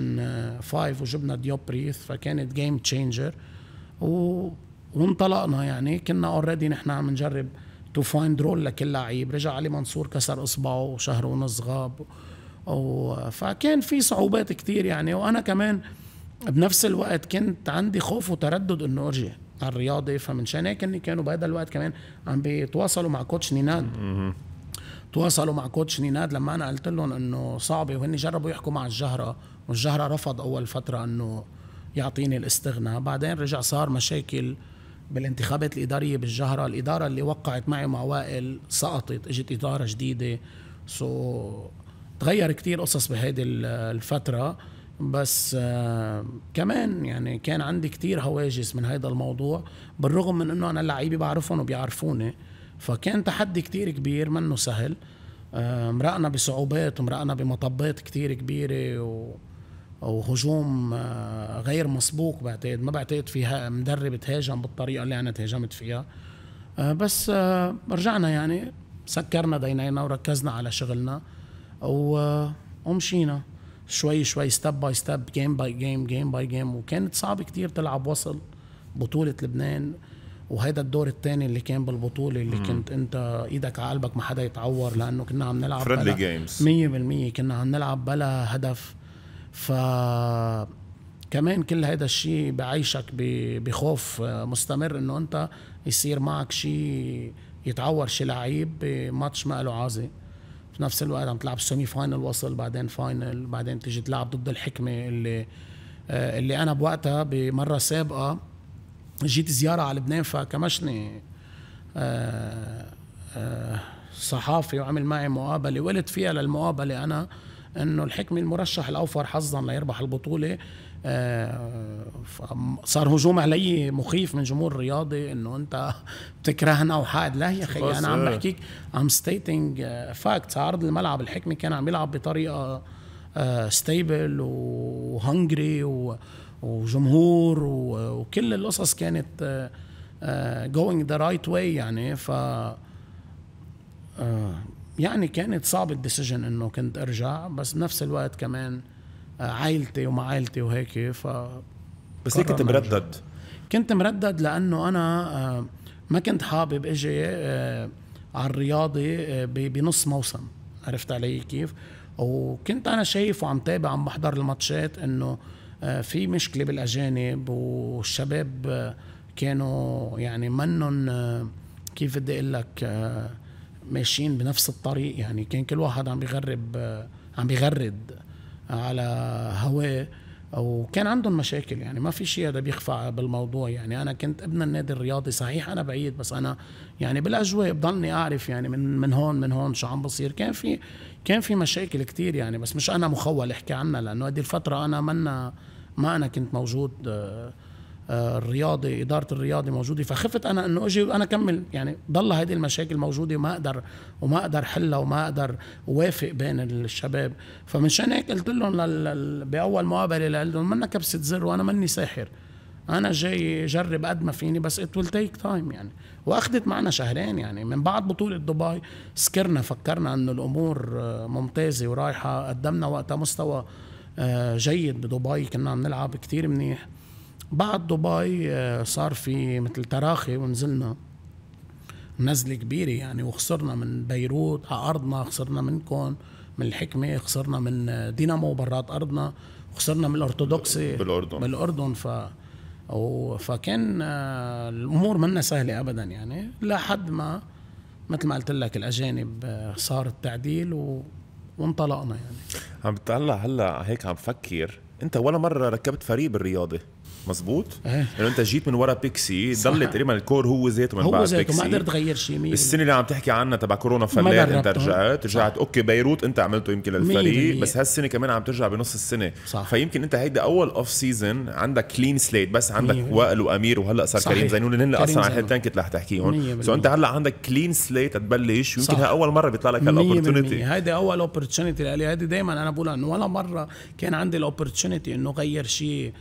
5 آه، وجبنا ديوبريث فكانت جيم تشينجر و وانطلقنا يعني كنا اوريدي نحن عم نجرب تو فايند رول لكل لعيب رجع علي منصور كسر اصبعه وشهر ونص غاب و... فكان في صعوبات كتير يعني وانا كمان بنفس الوقت كنت عندي خوف وتردد انه ارجع على الرياضه فمنشان هيك اني كانوا بهذا الوقت كمان عم بيتواصلوا مع كوتش نيناد تواصلوا مع كوتش نيناد لما انا قلت لهم انه صعبه وهن جربوا يحكوا مع الجهره والجهره رفض اول فتره انه يعطيني الاستغناء بعدين رجع صار مشاكل بالانتخابات الاداريه بالجهره الاداره اللي وقعت معي مع وائل سقطت اجت اداره جديده سو تغير كتير قصص بهيدي الفتره بس آه، كمان يعني كان عندي كتير هواجس من هذا الموضوع بالرغم من انه انا اللعيبه بعرفهم وبيعرفوني فكان تحدي كتير كبير منه سهل آه، مرقنا بصعوبات ومرقنا بمطبات كتير كبيره و او هجوم آه، غير مسبوق بعتقد ما بعتقد فيها مدرب تهاجم بالطريقه اللي انا تهاجمت فيها آه، بس آه، رجعنا يعني سكرنا دينينا وركزنا على شغلنا ومشينا شوي شوي ستيب باي ستيب جيم باي جيم جيم باي جيم وكانت صعب كتير تلعب وصل بطولة لبنان وهيدا الدور الثاني اللي كان بالبطولة اللي كنت انت ايدك على قلبك ما حدا يتعور لانه كنا عم نلعب فريندلي جيمز 100% كنا عم نلعب بلا هدف ف كمان كل هذا الشيء بعيشك بخوف مستمر انه انت يصير معك شيء يتعور شي لعيب بماتش ما له في بنفس الوقت عم تلعب سيمي فاينل وصل بعدين فاينل بعدين تيجي تلعب ضد الحكمه اللي آه، اللي انا بوقتها بمره سابقه جيت زياره على لبنان فكمشني آه، آه، صحافي وعمل معي مقابله وقلت فيها للمقابله انا انه الحكمي المرشح الاوفر حظا ليربح البطوله آه، صار هجوم علي مخيف من جمهور الرياضي انه انت بتكرهنا وحائد لا يا اخي انا عم بحكيك ام ستيتنج فاكتس عرض الملعب الحكمي كان عم يلعب بطريقه ستيبل آه، وهنجري وجمهور وكل القصص كانت جوينج ذا رايت واي يعني ف آه، يعني كانت صعبة الديسيجن انه كنت ارجع بس بنفس الوقت كمان آه، عائلتي ومع عائلتي وهيك ف بس ليه كنت مردد؟ كنت مردد لانه انا آه، ما كنت حابب اجي آه، على الرياضي بنص موسم عرفت علي كيف؟ وكنت انا شايف وعم تابع عم بحضر الماتشات انه في مشكله بالاجانب والشباب كانوا يعني منن كيف بدي اقول لك ماشيين بنفس الطريق يعني كان كل واحد عم بيغرب آه، عم بيغرد آه، على هواه وكان عندهم مشاكل يعني ما في شيء هذا بيخفى بالموضوع يعني انا كنت ابن النادي الرياضي صحيح انا بعيد بس انا يعني بالاجواء بضلني اعرف يعني من من هون من هون شو عم بصير كان في كان في مشاكل كتير يعني بس مش انا مخول احكي عنها لانه هذه الفتره انا منا ما انا كنت موجود آه، آه، الرياضي اداره الرياضي موجوده فخفت انا انه اجي وانا اكمل يعني ضل هذه المشاكل موجوده وما اقدر وما اقدر حلها وما اقدر وافق بين الشباب فمنشان هيك قلت لهم باول مقابله قلت لهم منا كبسه زر وانا مني ساحر انا جاي اجرب قد ما فيني بس ات ويل تيك تايم يعني واخذت معنا شهرين يعني من بعد بطوله دبي سكرنا فكرنا انه الامور آه، ممتازه ورايحه قدمنا وقتها مستوى آه، جيد بدبي كنا عم نلعب كثير منيح بعد دبي آه، صار في مثل تراخي ونزلنا نزله كبيره يعني وخسرنا من بيروت على ارضنا خسرنا منكم من الحكمه خسرنا من آه، دينامو برات ارضنا خسرنا من الارثوذكسي بالاردن بالاردن ف فكان آه، الامور منا سهله ابدا يعني لحد ما مثل ما قلت لك الاجانب صار التعديل و... وانطلقنا يعني عم بتطلع هلا هيك عم بفكر انت ولا مره ركبت فريق بالرياضه مزبوط انه يعني انت جيت من ورا بيكسي ضل تقريبا الكور هو ذاته من هو بعد بيكسي ما قدرت تغير شيء السنه اللي عم تحكي عنها تبع كورونا فلات انت رجعت رجعت اوكي بيروت انت عملته يمكن للفريق بس هالسنه كمان عم ترجع بنص السنه صح. فيمكن انت هيدا اول اوف سيزون عندك كلين سليت بس عندك وائل وامير وهلا صار صحيح. كريم زينون اللي هن اصلا عن حتتين كنت رح تحكيهم سو انت هلا عندك كلين سليت تبلش ويمكن ها اول مره بيطلع لك هالاوبرتونيتي هيدي اول اوبرتونيتي لي هيدي دائما انا بقول انه ولا مره كان عندي الاوبرتونيتي انه غير شيء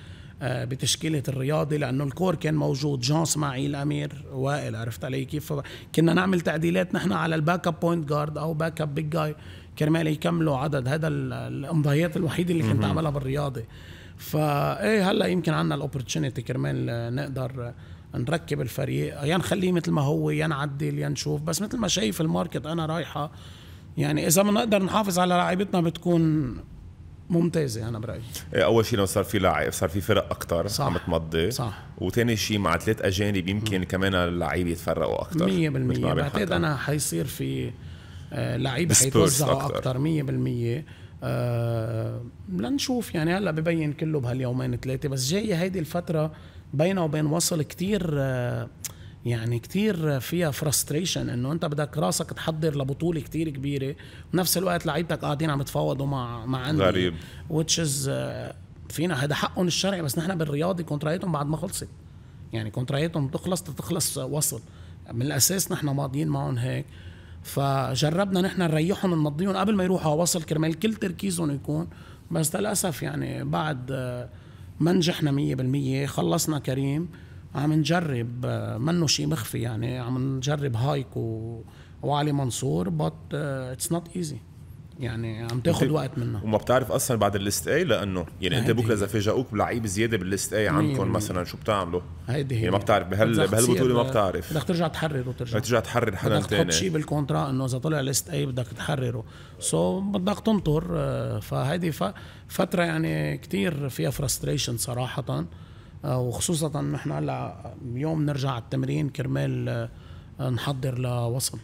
آه، بتشكيله الرياضي لانه الكور كان موجود جون اسماعيل امير وائل عرفت علي كيف كنا نعمل تعديلات نحن على الباك اب بوينت جارد او باك اب بيج جاي كرمال يكملوا عدد هذا الامضايات الوحيده اللي كنت اعملها بالرياضي فايه هلا يمكن عندنا الاوبرتونيتي كرمال نقدر نركب الفريق يا يعني نخليه مثل ما هو يا يعني نعدل يا يعني نشوف بس مثل ما شايف الماركت انا رايحه يعني اذا بنقدر نحافظ على لعيبتنا بتكون ممتازه انا برايي إيه، اول شيء لو صار في لاعب صار في فرق اكثر صح. عم تمضي صح وثاني شيء مع ثلاث اجانب يمكن كمان اللعيبه يتفرقوا اكثر 100% بعتقد انا حيصير في لعيبه حيتوزعوا اكثر 100% أه لنشوف يعني هلا ببين كله بهاليومين ثلاثه بس جايه هيدي الفتره بينه وبين وصل كثير أه يعني كتير فيها فرستريشن انه انت بدك راسك تحضر لبطوله كتير كبيره ونفس الوقت لعيبتك قاعدين عم يتفاوضوا مع مع عندي غريب وتشز آه، فينا هذا حقهم الشرعي بس نحن بالرياضي كونترايتهم بعد ما خلصت يعني كونترايتهم بتخلص تخلص آه، وصل من الاساس نحن ماضيين معهم هيك فجربنا نحن نريحهم نمضيهم قبل ما يروحوا وصل كرمال كل تركيزهم يكون بس للاسف يعني بعد آه، ما نجحنا 100% خلصنا كريم عم نجرب منه شيء مخفي يعني عم نجرب هايك و... وعلي منصور بط اتس نوت ايزي يعني عم تاخذ وقت منه وما بتعرف اصلا بعد الليست اي لانه يعني انت بكره اذا فاجئوك بلعيب زياده بالليست اي عندكم مثلا شو بتعملوا؟ هيدي هي يعني ما بتعرف بهال بهالبطوله ما بتعرف بدك ترجع تحرر وترجع بدك ترجع تحرر حدا ثاني بدك شيء بالكونترا انه اذا طلع ليست اي بدك تحرره سو so بدك تنطر آه، فهيدي فتره يعني كثير فيها فرستريشن صراحه آه، وخصوصا نحن هلا اليوم نرجع على التمرين كرمال آه، نحضر لوصل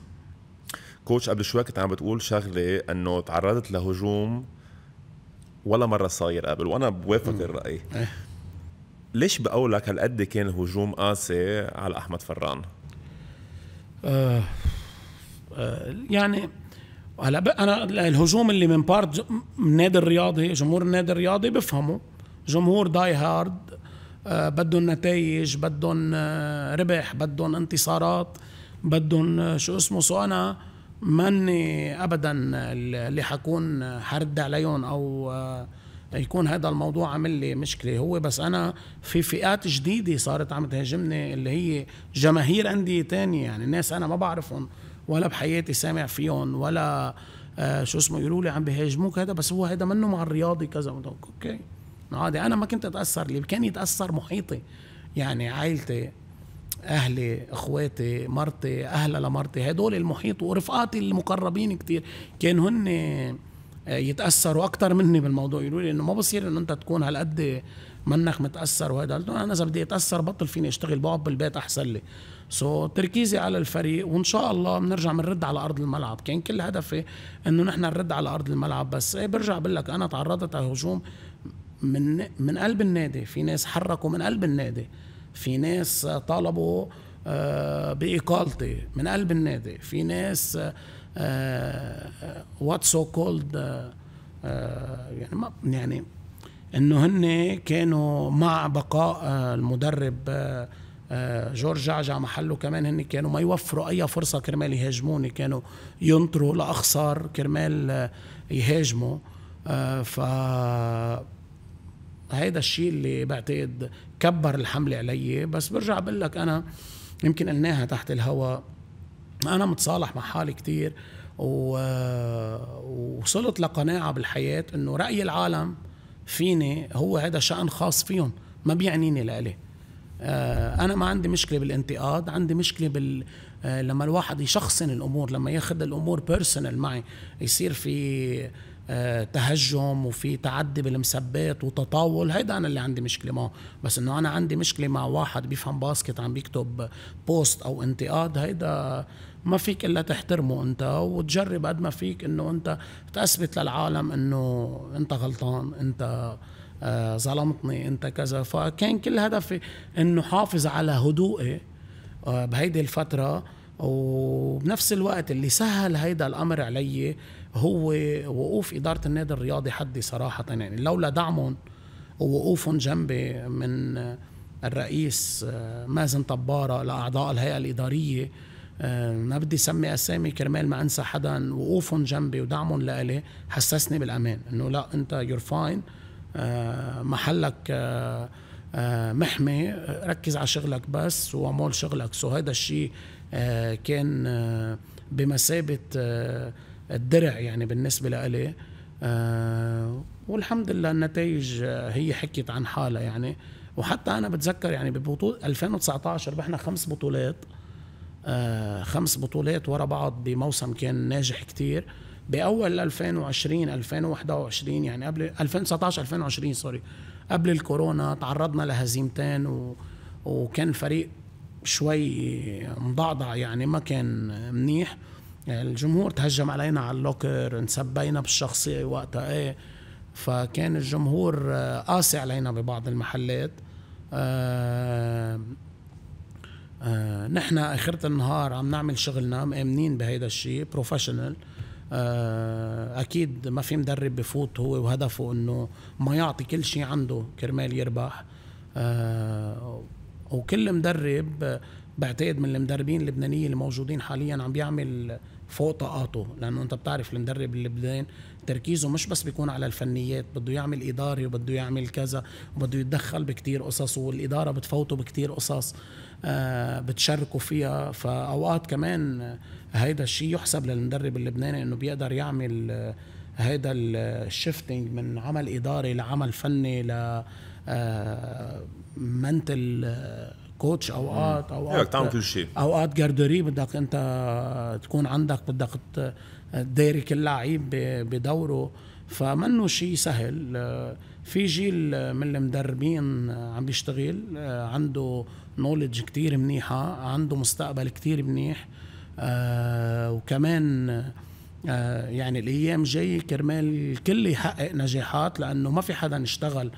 كوتش قبل شوي كنت عم بتقول شغله انه تعرضت لهجوم ولا مره صاير قبل وانا بوافق الراي إيه. ليش بقولك هالقد كان هجوم قاسي على احمد فران؟ آه آه يعني هلا انا الهجوم اللي من بارت نادي الرياضي جمهور النادي الرياضي بفهمه جمهور داي هارد آه، بدهم نتائج بدهم آه، ربح بدهم انتصارات بدهم آه، شو اسمه سو انا ماني ابدا اللي حكون حرد عليهم او يكون هذا الموضوع عامل لي مشكله هو بس انا في فئات جديده صارت عم تهاجمني اللي هي جماهير انديه تانية يعني ناس انا ما بعرفهم ولا بحياتي سامع فيهم ولا شو اسمه يقولوا لي عم بهاجموك هذا بس هو هذا منه مع الرياضي كذا اوكي عادي آه، انا ما كنت اتاثر اللي كان يتاثر محيطي يعني عائلتي اهلي اخواتي مرتي اهلا لمرتي هدول المحيط ورفقاتي المقربين كتير كان هن آه، يتاثروا اكثر مني بالموضوع يقولوا لي انه ما بصير انه انت تكون هالقد منك متاثر وهذا قلت انا اذا بدي اتاثر بطل فيني اشتغل بقعد بالبيت احسن لي سو so, تركيزي على الفريق وان شاء الله بنرجع بنرد على ارض الملعب كان كل هدفي انه نحن نرد على ارض الملعب بس ايه برجع بقول لك انا تعرضت لهجوم من من قلب النادي في ناس حركوا من قلب النادي في ناس طالبوا آه، باقالتي من قلب النادي في ناس وات سو كولد يعني ما يعني انه هن كانوا مع بقاء آه، المدرب آه، جورج جعجع محله كمان هن كانوا ما يوفروا اي فرصه كرمال يهاجموني كانوا ينطروا لاخسر كرمال يهاجموا ف هيدا الشيء اللي بعتقد كبر الحملة علي بس برجع بقول لك انا يمكن قلناها تحت الهواء انا متصالح مع حالي كثير و... ووصلت لقناعه بالحياه انه راي العالم فيني هو هذا شان خاص فيهم ما بيعنيني لإلي آه، انا ما عندي مشكله بالانتقاد عندي مشكله بال آه، لما الواحد يشخصن الامور لما ياخذ الامور بيرسونال معي يصير في آه، تهجم وفي تعدي بالمثبات وتطاول هيدا انا اللي عندي مشكله معه بس انه انا عندي مشكله مع واحد بيفهم باسكت عم بيكتب بوست او انتقاد هيدا ما فيك الا تحترمه انت وتجرب قد ما فيك انه انت تثبت للعالم انه انت غلطان انت آه، ظلمتني انت كذا فكان كل هدفي انه حافظ على هدوئي آه، بهيدي الفتره وبنفس الوقت اللي سهل هيدا الامر علي هو وقوف إدارة النادي الرياضي حدي صراحة يعني لولا دعمهم ووقوفهم جنبي من الرئيس آه، مازن طبارة لأعضاء الهيئة الإدارية آه، ما بدي سمي أسامي كرمال ما أنسى حدا وقوفهم جنبي ودعمهم لإلي حسسني بالأمان إنه لا أنت يور فاين آه، محلك محمي ركز على شغلك بس وعمول شغلك سو هذا الشيء كان بمثابة الدرع يعني بالنسبه لإلي آه والحمد لله النتائج آه، هي حكيت عن حالها يعني وحتى انا بتذكر يعني ببطوله 2019 ربحنا خمس بطولات آه خمس بطولات ورا بعض بموسم كان ناجح كتير باول 2020 2021 يعني قبل 2019 2020 سوري قبل الكورونا تعرضنا لهزيمتين و... وكان الفريق شوي مضعضع يعني ما كان منيح الجمهور تهجم علينا على اللوكر نسبينا بالشخصي وقتها ايه فكان الجمهور آه، قاسي علينا ببعض المحلات آه، آه، نحن اخرة النهار عم نعمل شغلنا مآمنين بهيدا الشيء بروفيشنال اكيد ما في مدرب بفوت هو وهدفه انه ما يعطي كل شيء عنده كرمال يربح وكل مدرب بعتقد من المدربين اللبنانيين الموجودين حاليا عم بيعمل فوق طاقاته لانه انت بتعرف المدرب اللي تركيزه مش بس بيكون على الفنيات بده يعمل اداري وبده يعمل كذا وبده يتدخل بكتير قصص والاداره بتفوته بكتير قصص بتشاركه بتشاركوا فيها فاوقات كمان هيدا الشيء يحسب للمدرب اللبناني انه بيقدر يعمل آه، هيدا الشيفتنج من عمل اداري لعمل فني ل منتل آه، كوتش اوقات اوقات تعمل كل شيء اوقات جاردوري بدك انت تكون عندك بدك تداري كل لعيب بدوره فمنه شيء سهل في جيل من المدربين عم بيشتغل عنده نولج كتير منيحة عنده مستقبل كتير منيح آه، وكمان آه، يعني الايام جاي كرمال الكل يحقق نجاحات لانه ما في حدا اشتغل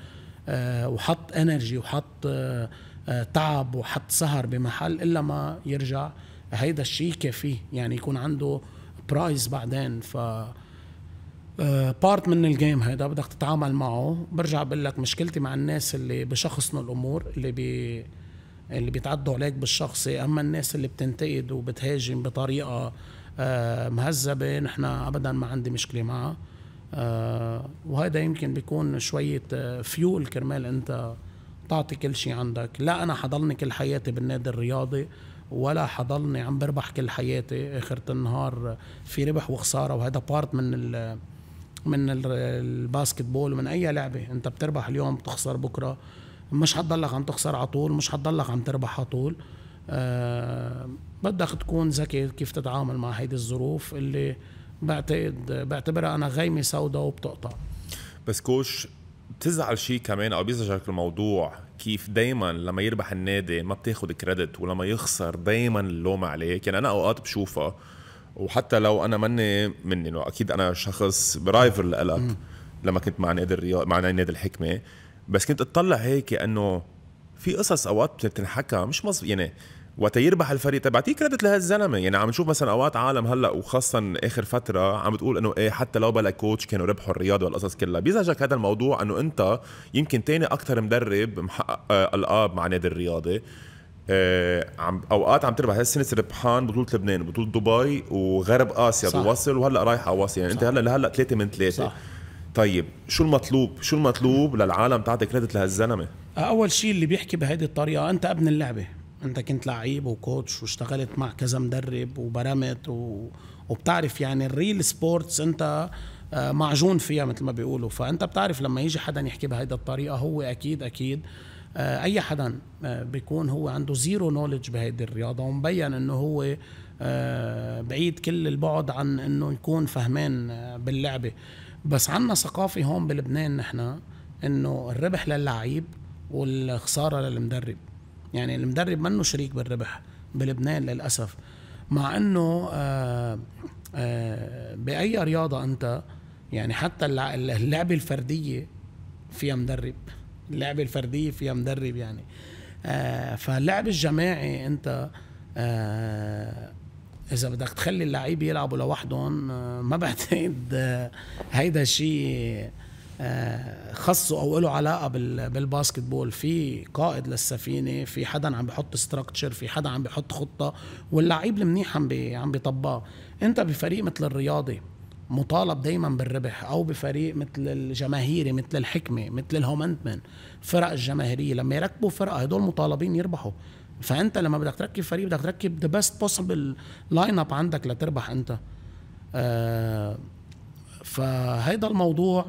آه، وحط انرجي وحط آه، تعب وحط سهر بمحل الا ما يرجع هيدا الشيء كافيه يعني يكون عنده برايز بعدين ف بارت آه، من الجيم هيدا بدك تتعامل معه برجع بقول لك مشكلتي مع الناس اللي بشخصنوا الامور اللي بي اللي بيتعدوا عليك بالشخصي اما الناس اللي بتنتقد وبتهاجم بطريقه آه، مهذبه نحن ابدا ما عندي مشكله معها وهذا يمكن بيكون شويه فيول كرمال انت تعطي كل شيء عندك لا انا حضلني كل حياتي بالنادي الرياضي ولا حضلني عم بربح كل حياتي اخرة النهار في ربح وخساره وهذا بارت من الـ من الباسكت بول ومن اي لعبه انت بتربح اليوم بتخسر بكره مش حتضلك عم تخسر على طول مش حتضلك عم تربح على طول أه بدك تكون ذكي كيف تتعامل مع هيدي الظروف اللي بعتقد بعتبرها انا غيمه سوداء وبتقطع بس كوش بتزعل شيء كمان او بيزعجك الموضوع كيف دايما لما يربح النادي ما بتاخذ كريدت ولما يخسر دايما اللوم عليك يعني انا اوقات بشوفها وحتى لو انا مني مني انه اكيد انا شخص برايفر لإلك لما كنت مع نادي الرياض مع نادي الحكمه بس كنت اطلع هيك انه في قصص اوقات بتنحكى مش مظبوط يعني وقت يربح الفريق طيب اعطيه كريدت لهالزلمه يعني عم نشوف مثلا اوقات عالم هلا وخاصه اخر فتره عم بتقول انه ايه حتى لو بلا كوتش كانوا ربحوا الرياضه والقصص كلها بيزعجك هذا الموضوع انه انت يمكن تاني اكثر مدرب محقق آه، القاب مع نادي الرياضي آه، عم اوقات عم تربح هالسنه ربحان بطوله لبنان بطوله دبي وغرب اسيا صح. بوصل وهلا رايح على واسيا يعني انت هلا لهلا ثلاثه من ثلاثه طيب شو المطلوب شو المطلوب للعالم تعطي كريدت لهالزلمه اول شيء اللي بيحكي بهيدي الطريقه انت ابن اللعبه انت كنت لعيب وكوتش واشتغلت مع كذا مدرب وبرمت و... وبتعرف يعني الريل سبورتس انت آه، معجون فيها مثل ما بيقولوا فانت بتعرف لما يجي حدا يحكي بهيدا الطريقه هو اكيد اكيد آه، اي حدا آه، بيكون هو عنده زيرو نولج بهيدي الرياضه ومبين انه هو بعيد كل البعد عن انه يكون فهمان باللعبه بس عنا ثقافه هون بلبنان نحن انه الربح للعيب والخساره للمدرب يعني المدرب منه شريك بالربح بلبنان للاسف مع انه آآ آه، آآ آه، باي رياضه انت يعني حتى اللعبه الفرديه فيها مدرب اللعبه الفرديه فيها مدرب يعني آه، فاللعب الجماعي انت اذا بدك تخلي اللعيبه يلعبوا لوحدهم ما بعتقد هيدا الشيء خصوا او له علاقه بالباسكت بول في قائد للسفينه في حدا عم بحط ستراكتشر في حدا عم بحط خطه واللعيب المنيح عم بي عم بيطبقها انت بفريق مثل الرياضي مطالب دايما بالربح او بفريق مثل الجماهيري مثل الحكمه مثل الهومنتمن فرق الجماهيريه لما يركبوا فرقه هدول مطالبين يربحوا فانت لما بدك تركب فريق بدك تركب ذا بيست بوسيبل لاين اب عندك لتربح انت آه فهيدا الموضوع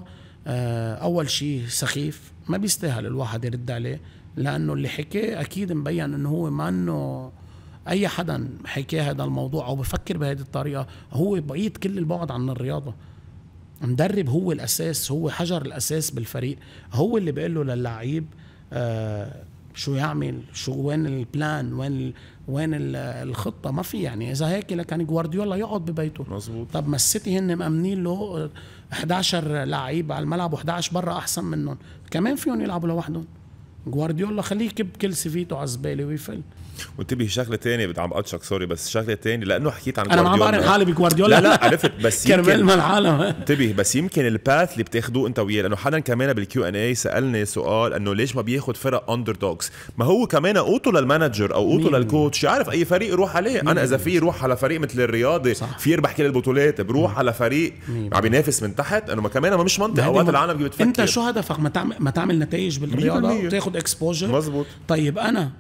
آه، اول شيء سخيف ما بيستاهل الواحد يرد عليه لانه اللي حكاه اكيد مبين انه هو ما انه اي حدا حكى هذا الموضوع او بفكر بهذه الطريقه هو بعيد كل البعد عن الرياضه مدرب هو الاساس هو حجر الاساس بالفريق هو اللي بيقول له للعيب آه شو يعمل شو وين البلان وين وين الخطه ما في يعني اذا هيك لكان يعني جوارديولا يقعد ببيته مزبوط. طب ما السيتي هن مامنين له 11 لعيب على الملعب و11 برا احسن منهم كمان فيهم يلعبوا لوحدهم جوارديولا خليه يكب كل فيتو على الزباله ويفل وانتبه شغله تانية بدي عم بقطشك سوري بس شغله تانية لانه حكيت عن انا ما عم بعرف حالي بجوارديولا لا لا عرفت بس <laughs> كرمال ما العالم انتبه بس يمكن الباث اللي بتاخذوه انت وياه لانه حدا كمان بالكيو ان اي سالني سؤال انه ليش ما بياخد فرق اندر دوكس ما هو كمان قوته للمانجر او قوته للكوتش يعرف اي فريق يروح عليه انا اذا في يروح على فريق مثل الرياضي صح. في يربح كل البطولات بروح على فريق عم ينافس من تحت انه ما كمان ما مش منطق اوقات العالم بتفكر انت شو هدفك ما تعمل ما تعمل نتائج بالرياضه تاخذ اكسبوجر مظبوط طيب انا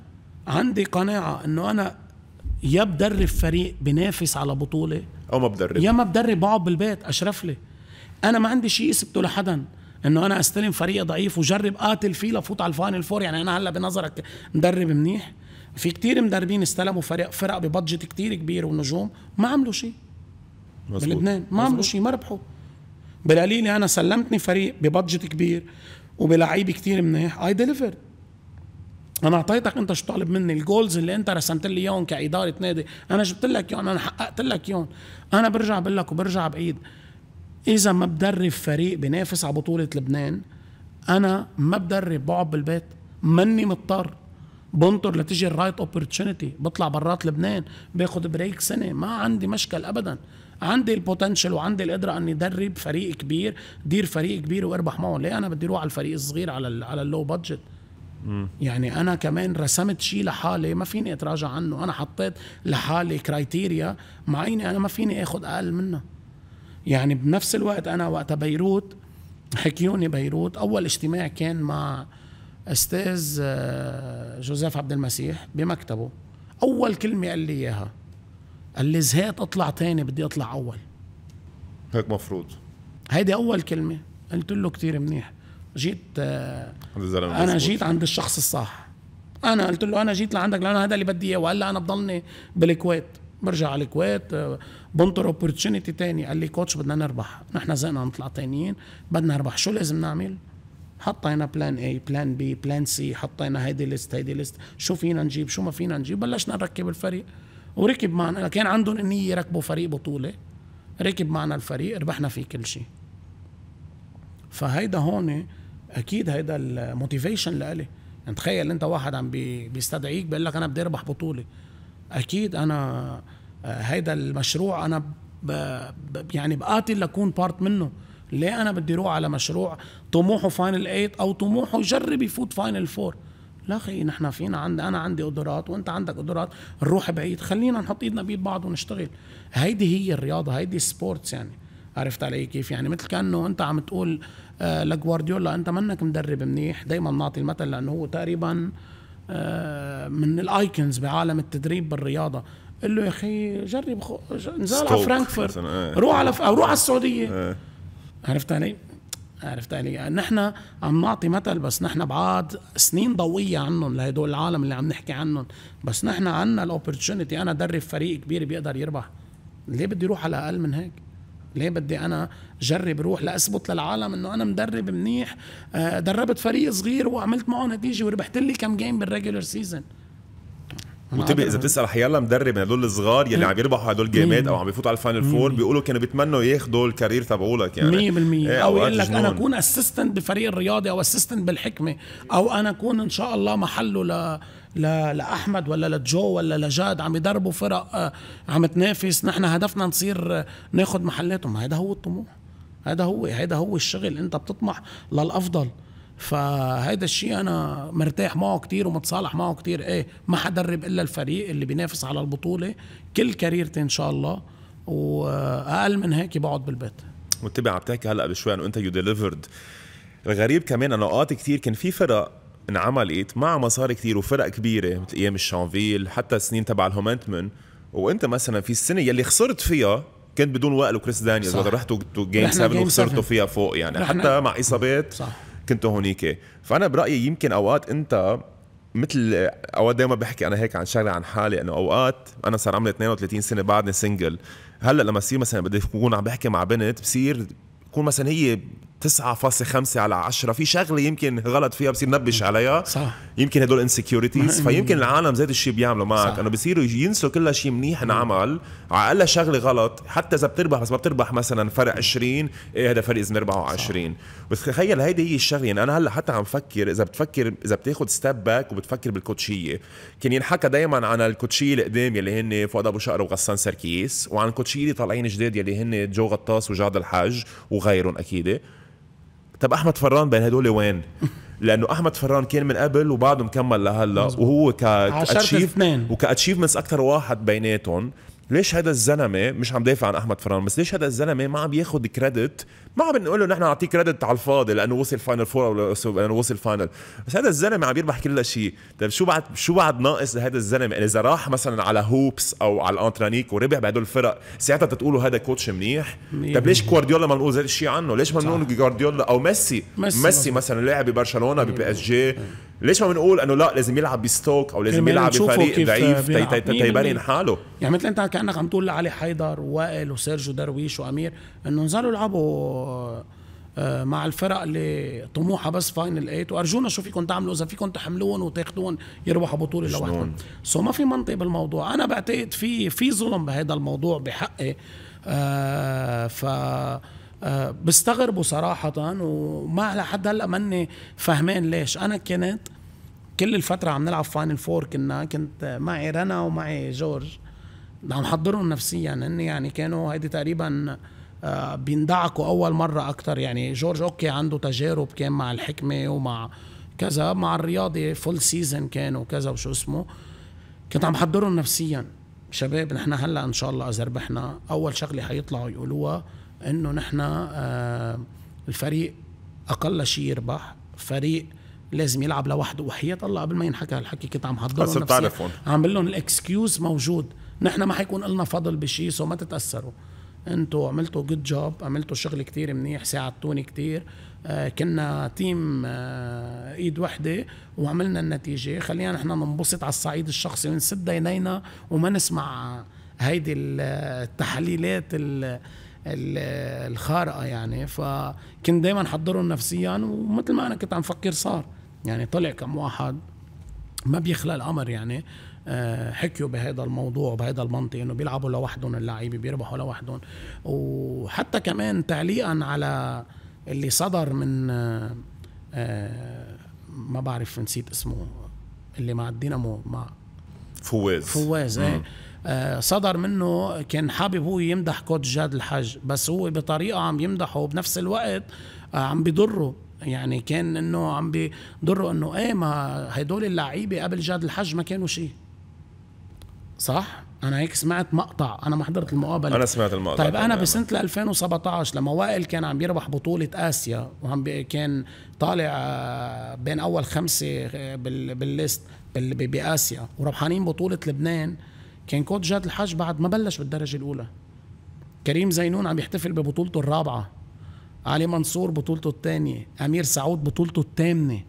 عندي قناعه انه انا يا بدرب فريق بنافس على بطوله او ما بدرب يا ما بدرب بقعد بالبيت اشرف لي انا ما عندي شيء اثبته لحدا انه انا استلم فريق ضعيف وجرب قاتل فيه لفوت على الفاينل فور يعني انا هلا بنظرك مدرب منيح في كتير مدربين استلموا فرق فرق ببادجت كتير كبير ونجوم ما عملوا شيء بلبنان ما عملوا شيء ما ربحوا بالقليل انا سلمتني فريق ببادجت كبير وبلعيب كتير منيح اي ديليفر انا اعطيتك انت شو طالب مني الجولز اللي انت رسمت لي اياهم كاداره نادي انا جبت لك اياهم انا حققت لك اياهم انا برجع بقول لك وبرجع بعيد اذا ما بدرب فريق بينافس على بطوله لبنان انا ما بدرب بقعد بالبيت مني مضطر بنطر لتجي الرايت اوبورتونيتي بطلع برات لبنان باخذ بريك سنه ما عندي مشكل ابدا عندي البوتنشال وعندي القدره اني ادرب فريق كبير دير فريق كبير واربح معه ليه انا بدي اروح على الفريق الصغير على على اللو بادجت يعني انا كمان رسمت شيء لحالي ما فيني اتراجع عنه انا حطيت لحالي كرايتيريا معينه انا ما فيني اخذ اقل منها يعني بنفس الوقت انا وقتها بيروت حكيوني بيروت اول اجتماع كان مع استاذ آه، جوزيف عبد المسيح بمكتبه اول كلمه قال لي اياها قال لي زهقت اطلع تاني بدي اطلع اول هيك مفروض هيدي اول كلمه قلت له كتير منيح جيت آه انا جيت عند الشخص الصح انا قلت له انا جيت لعندك لانه هذا اللي بدي اياه لي انا بضلني بالكويت برجع على الكويت بنطر اوبورتونيتي تاني قال لي كوتش بدنا نربح نحن زهقنا نطلع تانيين بدنا نربح شو لازم نعمل حطينا بلان اي بلان بي بلان سي حطينا هيدي ليست هيدي ليست شو فينا نجيب شو ما فينا نجيب بلشنا نركب الفريق وركب معنا كان عندهم النية يركبوا فريق بطولة ركب معنا الفريق ربحنا فيه كل شيء فهيدا هون اكيد هيدا الموتيفيشن لإلي يعني تخيل انت واحد عم بيستدعيك بيقول لك انا بدي اربح بطوله اكيد انا آه، هيدا المشروع انا ب ب يعني بقاتل لكون بارت منه ليه انا بدي اروح على مشروع طموحه فاينل 8 او طموحه يجرب يفوت فاينل 4 لا اخي نحن فينا عندي انا عندي قدرات وانت عندك قدرات نروح بعيد خلينا نحط ايدنا بيد بعض ونشتغل هيدي هي الرياضه هيدي سبورتس يعني عرفت علي كيف يعني مثل كانه انت عم تقول آه لجوارديولا انت منك مدرب منيح دائما نعطي المثل لانه هو تقريبا آه من الايكونز بعالم التدريب بالرياضه قل له يا اخي جرب خو... نزال على فرانكفورت <laughs> آه. روح على ف... روح على السعوديه آه. عرفت علي عرفت علي؟ يعني؟ يعني نحن عم نعطي مثل بس نحن بعاد سنين ضوية عنهم لهدول العالم اللي عم نحكي عنهم، بس نحن عندنا الاوبرتونيتي انا درب فريق كبير بيقدر يربح. ليه بدي روح على اقل من هيك؟ ليه بدي انا جرب روح لاثبت للعالم انه انا مدرب منيح آه، دربت فريق صغير وعملت معه نتيجه وربحت لي كم جيم بالريجولر سيزون وتبقى اذا بتسال حيلا مدرب من هدول الصغار يلي إيه. عم يربحوا هدول جيمات او عم بيفوتوا على الفاينل فور بيقولوا كانوا بيتمنوا ياخذوا الكارير تبعولك يعني 100% إيه، او يقول لك انا اكون اسيستنت بفريق الرياضي او اسيستنت بالحكمه او انا اكون ان شاء الله محله ل لا لاحمد ولا لجو ولا لجاد عم يدربوا فرق آه، عم تنافس نحن هدفنا نصير آه، ناخذ محلاتهم هذا هو الطموح هذا هو هذا هو الشغل انت بتطمح للافضل فهذا الشيء انا مرتاح معه كتير ومتصالح معه كتير ايه ما حدرب الا الفريق اللي بينافس على البطوله كل كاريرتي ان شاء الله واقل من هيك بقعد بالبيت وانتبه عم تحكي هلا بشوي انه انت يو ديليفرد الغريب كمان انه اوقات كثير كان في فرق انعملت مع مصاري كثير وفرق كبيره مثل ايام الشانفيل حتى السنين تبع الهومنتمن وانت مثلا في السنه يلي خسرت فيها كنت بدون وائل وكريس دانيال رحتوا جيم 7 وخسرتوا فيها فوق يعني حتى مع اصابات صح كنتوا هونيك فانا برايي يمكن اوقات انت مثل اوقات دائما بحكي انا هيك عن شغله عن حالي انه اوقات انا صار عمري 32 سنه بعدني سنجل هلا لما بصير مثلا بدي اكون عم بحكي مع بنت بصير تكون مثلا هي 9.5 على 10 في شغله يمكن غلط فيها بصير نبش عليها صح يمكن هدول انسكيورتيز فيمكن العالم ذات الشيء بيعملوا معك صح. انه بصيروا ينسوا كل شيء منيح انعمل نعم. على اقل شغله غلط حتى اذا بتربح بس ما بتربح مثلا فرق 20 ايه هذا فرق اذا مربحه 20 بس تخيل هيدي هي الشغله يعني انا هلا حتى عم فكر اذا بتفكر اذا بتاخذ ستيب باك وبتفكر بالكوتشيه كان ينحكى دائما عن الكوتشيه القدام يلي هن فؤاد ابو شقر وغسان سركيس وعن الكوتشيه اللي طالعين جداد يلي هن جو غطاس وجاد الحاج وغيرهم اكيد طب احمد فران بين هدول وين؟ <laughs> لانه احمد فران كان من قبل وبعده مكمل لهلا وهو ك كاتشيف وكاتشيفمنتس اكثر واحد بيناتهم ليش هذا الزلمه مش عم دافع عن احمد فران بس ليش هذا الزلمه ما عم ياخذ كريدت ما عم نقول له نحن نعطيه كريدت على الفاضي لانه وصل فاينل فور او لانه وصل فاينل بس هذا الزلمه عم يربح كل شيء طيب شو بعد شو بعد ناقص لهذا الزلمه يعني اذا راح مثلا على هوبس او على الانترانيك وربح بهدول الفرق ساعتها تقولوا هذا كوتش منيح طيب ليش جوارديولا ما بنقول هذا الشيء عنه ليش ما بنقول جوارديولا او ميسي ميسي, ميسي مثلا لاعب ببرشلونه ببي اس جي ليش ما بنقول انه لا لازم يلعب بستوك او لازم يلعب بفريق ضعيف تيبين حاله يعني مثل انت كانك عم تقول لعلي حيدر ووائل وسيرجيو درويش وامير انه نزلوا لعبوا آه، مع الفرق اللي طموحها بس فاينل 8 وارجونا شو فيكم تعملوا اذا فيكم تحملوهم وتاخذوهم يربحوا بطوله لوحدهم سو ما في منطق بالموضوع انا بعتقد في في ظلم بهذا الموضوع بحقي آه ف آه، بستغربوا صراحة وما لحد هلا ماني فهمان ليش أنا كنت كل الفترة عم نلعب فاينل فور كنا كنت معي رنا ومعي جورج عم حضرهم نفسيا هن يعني كانوا هيدي تقريبا آه، بيندعكوا أول مرة أكثر يعني جورج أوكي عنده تجارب كان مع الحكمة ومع كذا مع الرياضي فول سيزن كانوا كذا وشو اسمه كنت عم حضرهم نفسيا شباب نحن هلا ان شاء الله اذا ربحنا اول شغله حيطلعوا يقولوها انه نحن آه، الفريق اقل شيء يربح فريق لازم يلعب لوحده وحياة الله قبل ما ينحكى هالحكي كنت عم حضرهم نفسي عم بقول لهم الاكسكيوز موجود نحن ما حيكون لنا فضل بشيء سو ما تتاثروا انتوا عملتوا جود جوب عملتوا شغل كتير منيح ساعدتوني كتير آه كنا تيم آه ايد وحده وعملنا النتيجه خلينا نحن ننبسط على الصعيد الشخصي ونسد عينينا وما نسمع هيدي التحليلات ال الخارقه يعني فكنت دائما حضرهم نفسيا ومثل ما انا كنت عم فكر صار يعني طلع كم واحد ما بيخلى الامر يعني آه، حكيوا بهذا الموضوع بهذا المنطق انه بيلعبوا لوحدهم اللعيبه بيربحوا لوحدهم وحتى كمان تعليقا على اللي صدر من آه، آه، ما بعرف نسيت اسمه اللي مع الدينامو مع فواز فواز ايه آه، صدر منه كان حابب هو يمدح كوتش جاد الحاج بس هو بطريقه عم يمدحه وبنفس الوقت آه، عم بضره يعني كان انه عم بضره انه ايه ما هدول اللعيبه قبل جاد الحج ما كانوا شيء صح؟ انا هيك سمعت مقطع انا ما حضرت المقابله انا سمعت المقطع طيب انا بسنه 2017 لما وائل كان عم يربح بطوله اسيا وعم كان طالع آه، بين اول خمسه بالليست باسيا وربحانين بطوله لبنان كان كوت جاد الحاج بعد ما بلش بالدرجه الاولى كريم زينون عم يحتفل ببطولته الرابعه علي منصور بطولته الثانيه امير سعود بطولته الثامنه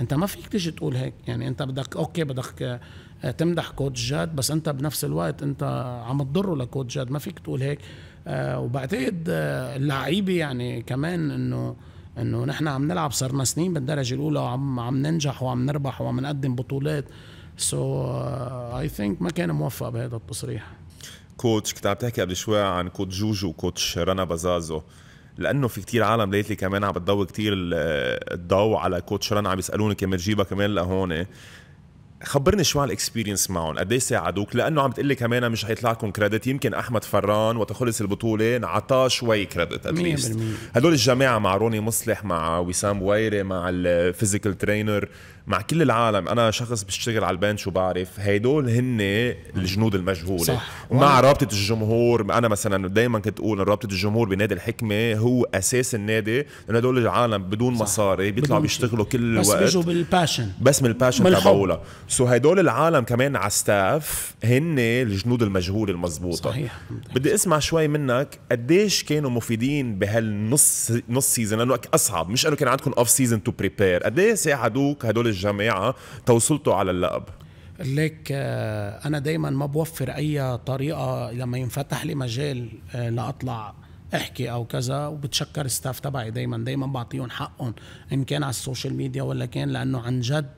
انت ما فيك تيجي تقول هيك يعني انت بدك اوكي بدك آه، تمدح كوت جاد بس انت بنفس الوقت انت عم تضره لكوت جاد ما فيك تقول هيك آه، وبعتقد آه، اللعيبه يعني كمان انه انه نحن عم نلعب صرنا سنين بالدرجه الاولى وعم عم ننجح وعم نربح وعم نقدم بطولات سو اي ثينك ما كان موفق بهذا التصريح كوتش كنت عم تحكي قبل شوي عن كوتش جوجو وكوتش رنا بازازو لانه في كتير عالم ليتلي كمان عم بتضوي كتير الضوء على كوتش رنا عم يسالوني كمان جيبها كمان لهون خبرني شو عن الاكسبيرينس معهم قد ايه ساعدوك لانه عم تقلي كمان مش حيطلع لكم كريدت يمكن احمد فران وقت خلص البطوله انعطاه شوي كريدت اتليست هدول الجماعه مع روني مصلح مع وسام بويري مع الفيزيكال ترينر مع كل العالم انا شخص بشتغل على البنش وبعرف هدول هن الجنود المجهوله صح. مع رابطه الجمهور انا مثلا دائما كنت اقول رابطه الجمهور بنادي الحكمه هو اساس النادي لانه هدول العالم بدون صح. مصاري بيطلعوا بيشتغلوا كل بس الوقت بس بيجوا بالباشن بس من الباشن تبعولا سو هدول العالم كمان على ستاف هن الجنود المجهوله المضبوطه صحيح بدي اسمع شوي منك قديش كانوا مفيدين بهالنص نص سيزون لانه اصعب مش انه كان عندكم اوف سيزون تو بريبير قد ايه ساعدوك هدول الجماعه توصلتوا على اللقب ليك آه، انا دايما ما بوفر اي طريقه لما ينفتح لي مجال آه، لاطلع احكي او كذا وبتشكر ستاف تبعي دايما دايما بعطيهم حقهم ان كان على السوشيال ميديا ولا كان لانه عن جد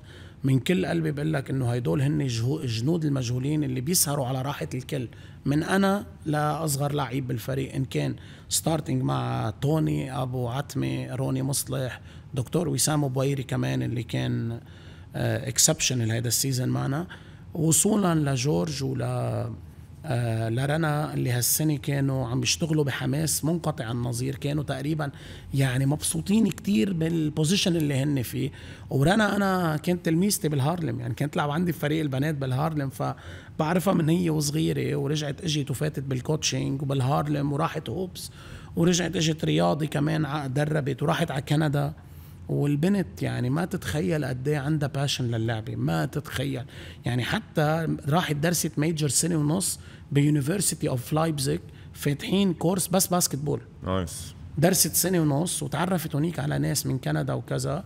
من كل قلبي بقول لك انه هيدول هن جنود المجهولين اللي بيسهروا على راحه الكل من انا لاصغر لعيب بالفريق ان كان ستارتنج مع توني ابو عتمه روني مصلح دكتور وسام بويري كمان اللي كان اكسبشنال آه، هيدا السيزون معنا وصولا لجورج ولا آه، لرنا اللي هالسنة كانوا عم يشتغلوا بحماس منقطع النظير كانوا تقريبا يعني مبسوطين كتير بالبوزيشن اللي هن فيه ورنا أنا كانت تلميذتي بالهارلم يعني كانت تلعب عندي بفريق البنات بالهارلم فبعرفها من هي وصغيرة ورجعت اجت وفاتت بالكوتشنج وبالهارلم وراحت هوبس ورجعت اجت رياضي كمان دربت وراحت على كندا والبنت يعني ما تتخيل قد ايه عندها باشن للعبه ما تتخيل يعني حتى راحت درست ميجر سنه ونص بيونيفرسيتي اوف لايبزيج فاتحين كورس بس باسكت بول نايس درست سنه ونص وتعرفت هنيك على ناس من كندا وكذا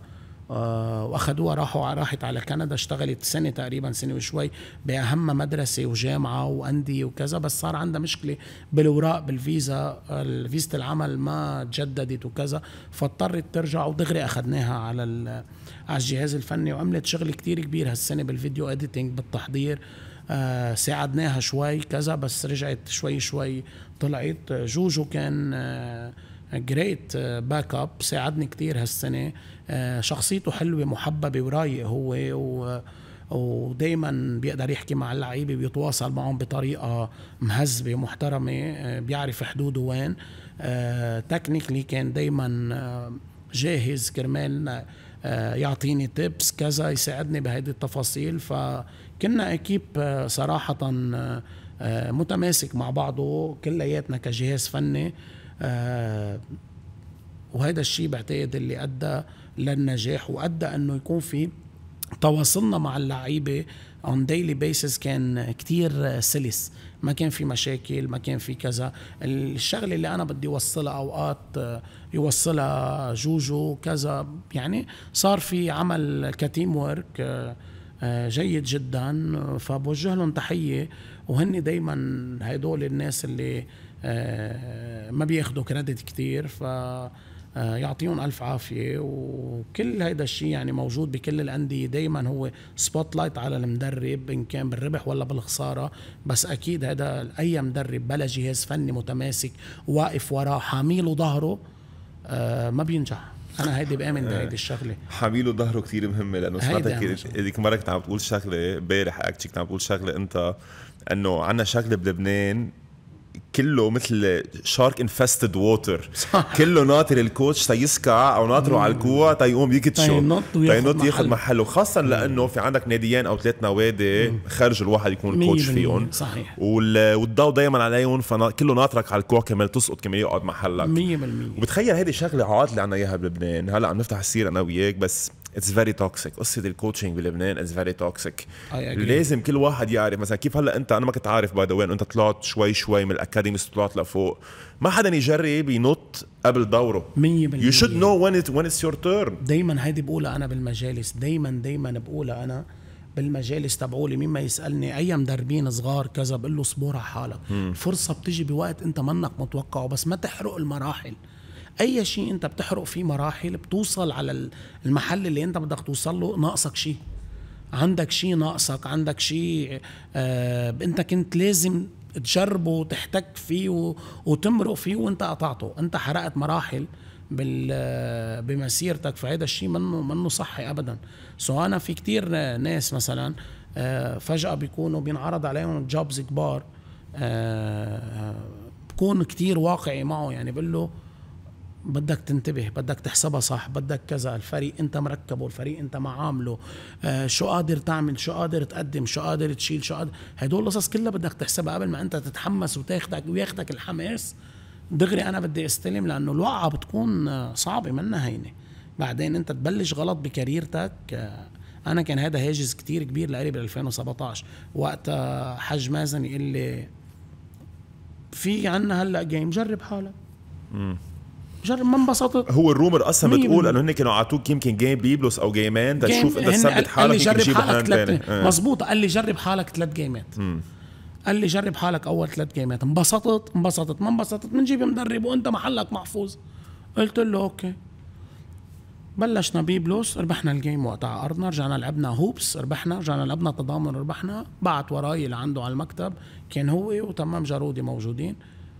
آه، واخدوها راحوا راحت على كندا اشتغلت سنه تقريبا سنه وشوي باهم مدرسه وجامعه وانديه وكذا بس صار عندها مشكله بالاوراق بالفيزا فيزه العمل ما تجددت وكذا فاضطرت ترجع ودغري اخذناها على على الجهاز الفني وعملت شغل كتير كبير هالسنه بالفيديو اديتنج بالتحضير آه، ساعدناها شوي كذا بس رجعت شوي شوي طلعت جوجو كان آه، جريت باك اب ساعدني كثير هالسنه uh, شخصيته حلوه محببه ورايق هو و ودائما بيقدر يحكي مع اللعيبه بيتواصل معهم بطريقه مهذبه ومحترمه uh, بيعرف حدوده وين تكنيكلي uh, كان دائما جاهز كرمال يعطيني تيبس كذا يساعدني بهيدي التفاصيل فكنا اكيب صراحه متماسك مع بعضه كلياتنا كجهاز فني آه، وهذا الشيء بعتقد اللي ادى للنجاح وادى انه يكون في تواصلنا مع اللعيبه اون ديلي بيسز كان كتير سلس ما كان في مشاكل ما كان في كذا الشغله اللي انا بدي اوصلها اوقات آه، يوصلها جوجو كذا يعني صار في عمل كتيم ورك آه، جيد جدا فبوجه لهم تحيه وهن دايما هدول الناس اللي آه، ما بياخذوا كريدت كثير ف آه، يعطيهم الف عافيه وكل هيدا الشيء يعني موجود بكل الانديه دائما هو سبوت لايت على المدرب ان كان بالربح ولا بالخساره بس اكيد هذا اي مدرب بلا جهاز فني متماسك واقف وراه حاميله ظهره آه، ما بينجح انا هيدي بامن بهيدي الشغله حميله ظهره كثير مهمه لانه سمعتك هذيك مره كنت عم تقول شغله امبارح اكشلي كنت عم تقول شغله انت انه عندنا شغله بلبنان كله مثل شارك انفستد ووتر كله ناطر الكوتش تيسكع او ناطره على الكوع تيقوم يكتشو تينط ياخذ محله خاصه لانه في عندك ناديين او ثلاث نوادي خارج الواحد يكون الكوتش فيهم صحيح والضوء دائما عليهم فكله ناطرك على الكوع كمان تسقط كمان يقعد محلك 100% وبتخيل هيدي الشغله عاطله اللي عنا اياها بلبنان هلا عم نفتح السير انا وياك بس اتس فيري توكسيك قصه الكوتشنج بلبنان اتس فيري توكسيك لازم كل واحد يعرف مثلا كيف هلا انت انا ما كنت عارف باي ذا وين انت طلعت شوي شوي من الاكاديميز طلعت لفوق ما حدا يجرب ينط قبل دوره 100% يو شود نو وين وين اتس يور تيرن دائما هيدي بقولها انا بالمجالس دائما دائما بقولها انا بالمجالس تبعولي مين ما يسالني اي مدربين صغار كذا بقول له اصبر على حالك الفرصه بتجي بوقت انت منك متوقعه بس ما تحرق المراحل اي شيء انت بتحرق فيه مراحل بتوصل على المحل اللي انت بدك توصل له ناقصك شيء عندك شيء ناقصك عندك شيء آه انت كنت لازم تجربه وتحتك فيه وتمرق فيه وانت قطعته انت حرقت مراحل بال آه، بمسيرتك فهذا الشيء منه منه صحي ابدا سو انا في كتير ناس مثلا آه، فجاه بيكونوا بينعرض عليهم جوبز كبار آه، بكون كتير واقعي معه يعني بقول له بدك تنتبه بدك تحسبها صح بدك كذا الفريق انت مركبه الفريق انت معامله آه شو قادر تعمل شو قادر تقدم شو قادر تشيل شو قادر هدول القصص كلها بدك تحسبها قبل ما انت تتحمس وتاخدك وياخدك الحماس دغري انا بدي استلم لانه الوقعه بتكون صعبه منا هينه بعدين انت تبلش غلط بكاريرتك آه انا كان هذا هاجس كتير كبير لإلي بال 2017 وقتها حج مازن يقول لي في عنا هلا جيم جرب حالك جرب ما انبسطت هو الرومر اصلا بتقول انه هن كانوا عطوك يمكن جيم بيبلوس او جيمين تشوف انت ثبت حالك يمكن جرب حالك ثلاث آه. مزبوط قال لي جرب حالك ثلاث جيمات قال لي جرب حالك اول ثلاث جيمات انبسطت انبسطت ما انبسطت بنجيب مدرب وانت محلك محفوظ قلت له اوكي بلشنا بيبلوس ربحنا الجيم وقتها على ارضنا رجعنا لعبنا هوبس ربحنا رجعنا لعبنا تضامن ربحنا بعت وراي لعنده على المكتب كان هو وتمام جارودي موجودين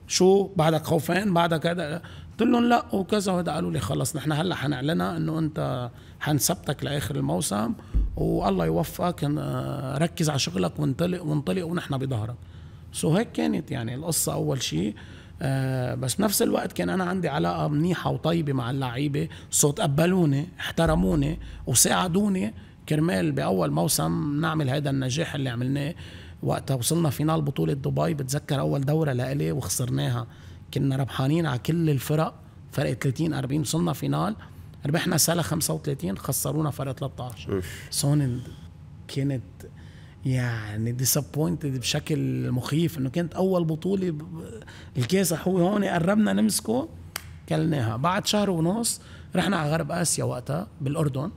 شو بعدك خوفان بعدك هذا قلت لهم لا وكذا وهذا قالوا لي خلص نحن هلا حنعلنها انه انت حنثبتك لاخر الموسم والله يوفقك آه، ركز على شغلك وانطلق وانطلق ونحن بظهرك سو هيك كانت يعني القصه اول شيء آه بس بنفس الوقت كان انا عندي علاقه منيحه وطيبه مع اللعيبه سو تقبلوني احترموني وساعدوني كرمال باول موسم نعمل هذا النجاح اللي عملناه وقتها وصلنا فينال بطوله دبي بتذكر اول دوره لإلي وخسرناها كنا ربحانين على كل الفرق فرق 30 40 وصلنا فينال ربحنا سله 35 خسرونا فرق 13 سون كانت يعني ديسابوينتد بشكل مخيف انه كانت اول بطوله الكاس هو هون قربنا نمسكه كلناها بعد شهر ونص رحنا على غرب اسيا وقتها بالاردن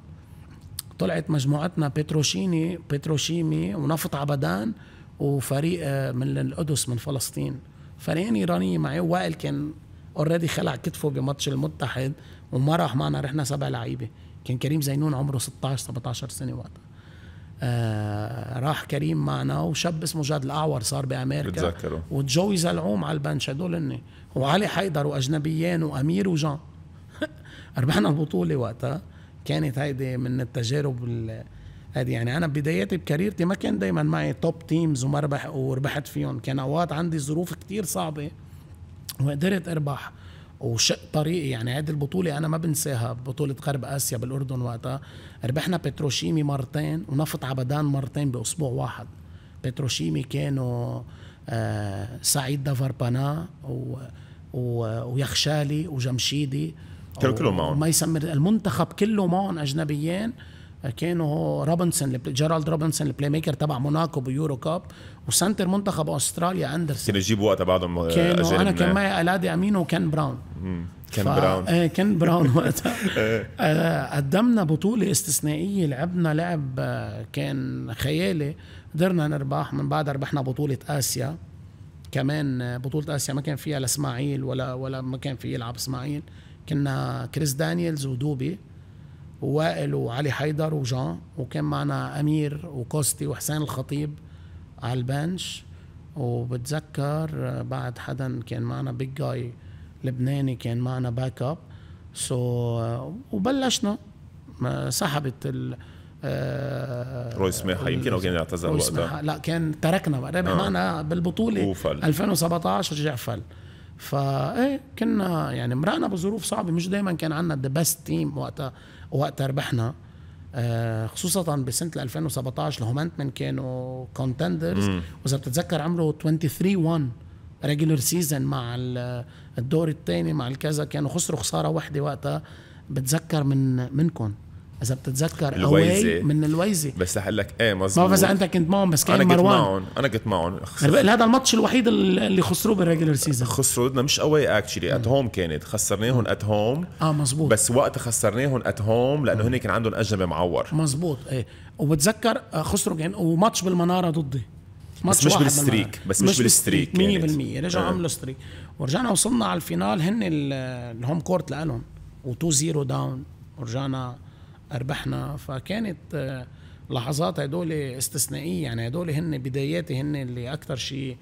طلعت مجموعتنا بتروشيني بتروشيمي ونفط عبدان وفريق آه، من القدس من فلسطين فريقين ايرانيين معي وائل كان اوريدي خلع كتفه بماتش المتحد وما راح معنا رحنا سبع لعيبه كان كريم زينون عمره 16 17 سنه وقتها آه راح كريم معنا وشاب اسمه جاد الاعور صار بامريكا بتذكره وجوي زلعوم على البنش هدول هن وعلي حيدر واجنبيان وامير وجان <laughs> ربحنا البطوله وقتها كانت هيدي من التجارب هذه يعني انا بدايتي بكاريرتي ما كان دايما معي توب تيمز ومربح وربحت فيهم كان اوقات عندي ظروف كتير صعبه وقدرت اربح وشق طريقي يعني هذه البطولة أنا ما بنساها بطولة غرب آسيا بالأردن وقتها ربحنا بتروشيمي مرتين ونفط عبدان مرتين بأسبوع واحد بتروشيمي كانوا آه سعيد دافربانا و و ويخشالي وجمشيدي كانوا كلهم معهم ما يسمر المنتخب كله معهم أجنبيين كانوا روبنسون جيرالد روبنسون البلاي ميكر تبع موناكو بيورو كاب وسنتر منتخب استراليا اندرسون كان يجيب وقتها بعضهم آه، كانوا انا كان معي الادي امينو وكان براون كان براون ايه كان براون <laughs> وقتها آه، قدمنا بطوله استثنائيه لعبنا لعب آه، كان خيالي قدرنا نربح من بعد ربحنا بطوله اسيا كمان بطوله اسيا ما كان فيها لاسماعيل ولا ولا ما كان في يلعب اسماعيل كنا كريس دانييلز ودوبي ووائل وعلي حيدر وجان وكان معنا امير وكوستي وحسين الخطيب على البنش وبتذكر آه، بعد حدا كان معنا بيج جاي لبناني كان معنا باك اب سو وبلشنا آه، سحبت ال آه، روي سماحه يمكن او كان اعتذر وقتها لا كان تركنا ربح آه. معنا بالبطوله وفل. 2017 رجع فل فايه كنا يعني مرقنا بظروف صعبه مش دائما كان عندنا ذا بيست تيم وقتها وقتها ربحنا آه، خصوصا بسنه 2017 من كانوا كونتندرز واذا بتتذكر عملوا 23 1 ريجولر سيزون مع الدور الثاني مع الكذا كانوا خسروا خساره واحده وقتها بتذكر من منكم اذا بتتذكر الويزي من الويزي بس رح اقول لك ايه مظبوط ما بس انت كنت معهم بس كان انا كنت معهم انا كنت معهم هذا الماتش الوحيد اللي خسروه بالريجلر سيزون خسروا ضدنا مش اواي اكشلي ات هوم كانت خسرناهم ات هوم اه مظبوط بس وقت خسرناهم ات هوم لانه هن كان عندهم اجنبي معور مظبوط ايه وبتذكر آه، خسروا كان وماتش بالمناره ضدي ماتش بس مش بالستريك بس مش, مش بالستريك 100% رجعوا إيه. عملوا ستريك ورجعنا وصلنا على الفينال هن الهوم كورت لالهم و2 0 داون ورجعنا اربحنا فكانت آه، لحظات هدول استثنائيه يعني هدول هن بداياتي هن اللي اكثر شيء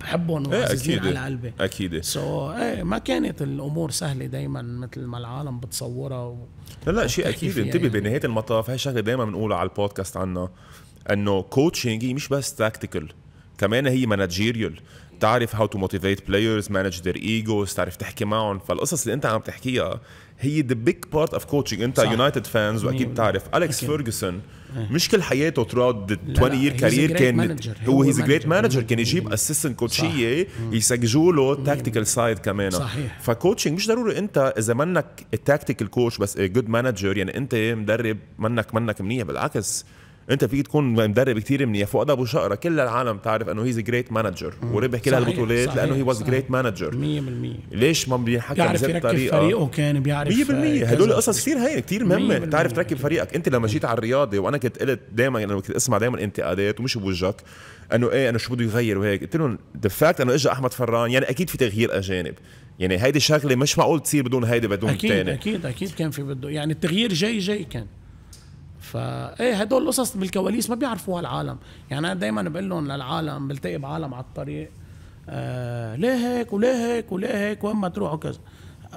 بحبهم وعزيزين ايه على قلبي اكيد سو so, ايه ما كانت الامور سهله دائما مثل ما العالم بتصورها و... لا لا شيء اكيد انتبه يعني. بنهايه المطاف هي شغله دائما بنقولها على البودكاست عنا انه كوتشنج هي مش بس تاكتيكال كمان هي مانجيريال بتعرف هاو تو موتيفيت بلايرز مانج ذير ايجوز بتعرف تحكي معهم فالقصص اللي انت عم تحكيها هي ذا بيج بارت اوف كوتشنج انت يونايتد فانز واكيد بتعرف اليكس فيرجسون مش كل حياته تراود 20 يير كارير كان هو هيز جريت مانجر كان يجيب اسيستنت كوتشيه يسجلوا له تاكتيكال سايد كمان صحيح فكوتشنج مش ضروري انت اذا منك تاكتيكال كوتش بس جود مانجر يعني انت مدرب منك منك منيح بالعكس انت فيك تكون مدرب كثير منيح فؤاد ابو شقره كل العالم تعرف انه هيز جريت مانجر وربح كل هالبطولات لانه هي واز جريت مانجر 100% ليش ما بينحكى بهي الطريقه فريقه كان بيعرف 100% هدول قصص كثير هين كثير مهمه تعرف تركب فريقك انت لما جيت على الرياضه وانا كنت قلت دائما انا كنت اسمع دائما انتقادات ومش بوجهك انه ايه انه شو بده يغير وهيك قلت لهم ذا فاكت انه اجى احمد فران يعني اكيد في تغيير اجانب يعني هيدي شغله مش معقول تصير بدون هيدي بدون الثاني اكيد اكيد اكيد كان في بده يعني التغيير جاي جاي كان فايه هدول قصص بالكواليس ما بيعرفوها العالم يعني انا دائما بقول لهم للعالم بلتقي بعالم على الطريق آه ليه هيك وليه هيك وليه هيك وين ما تروحوا كذا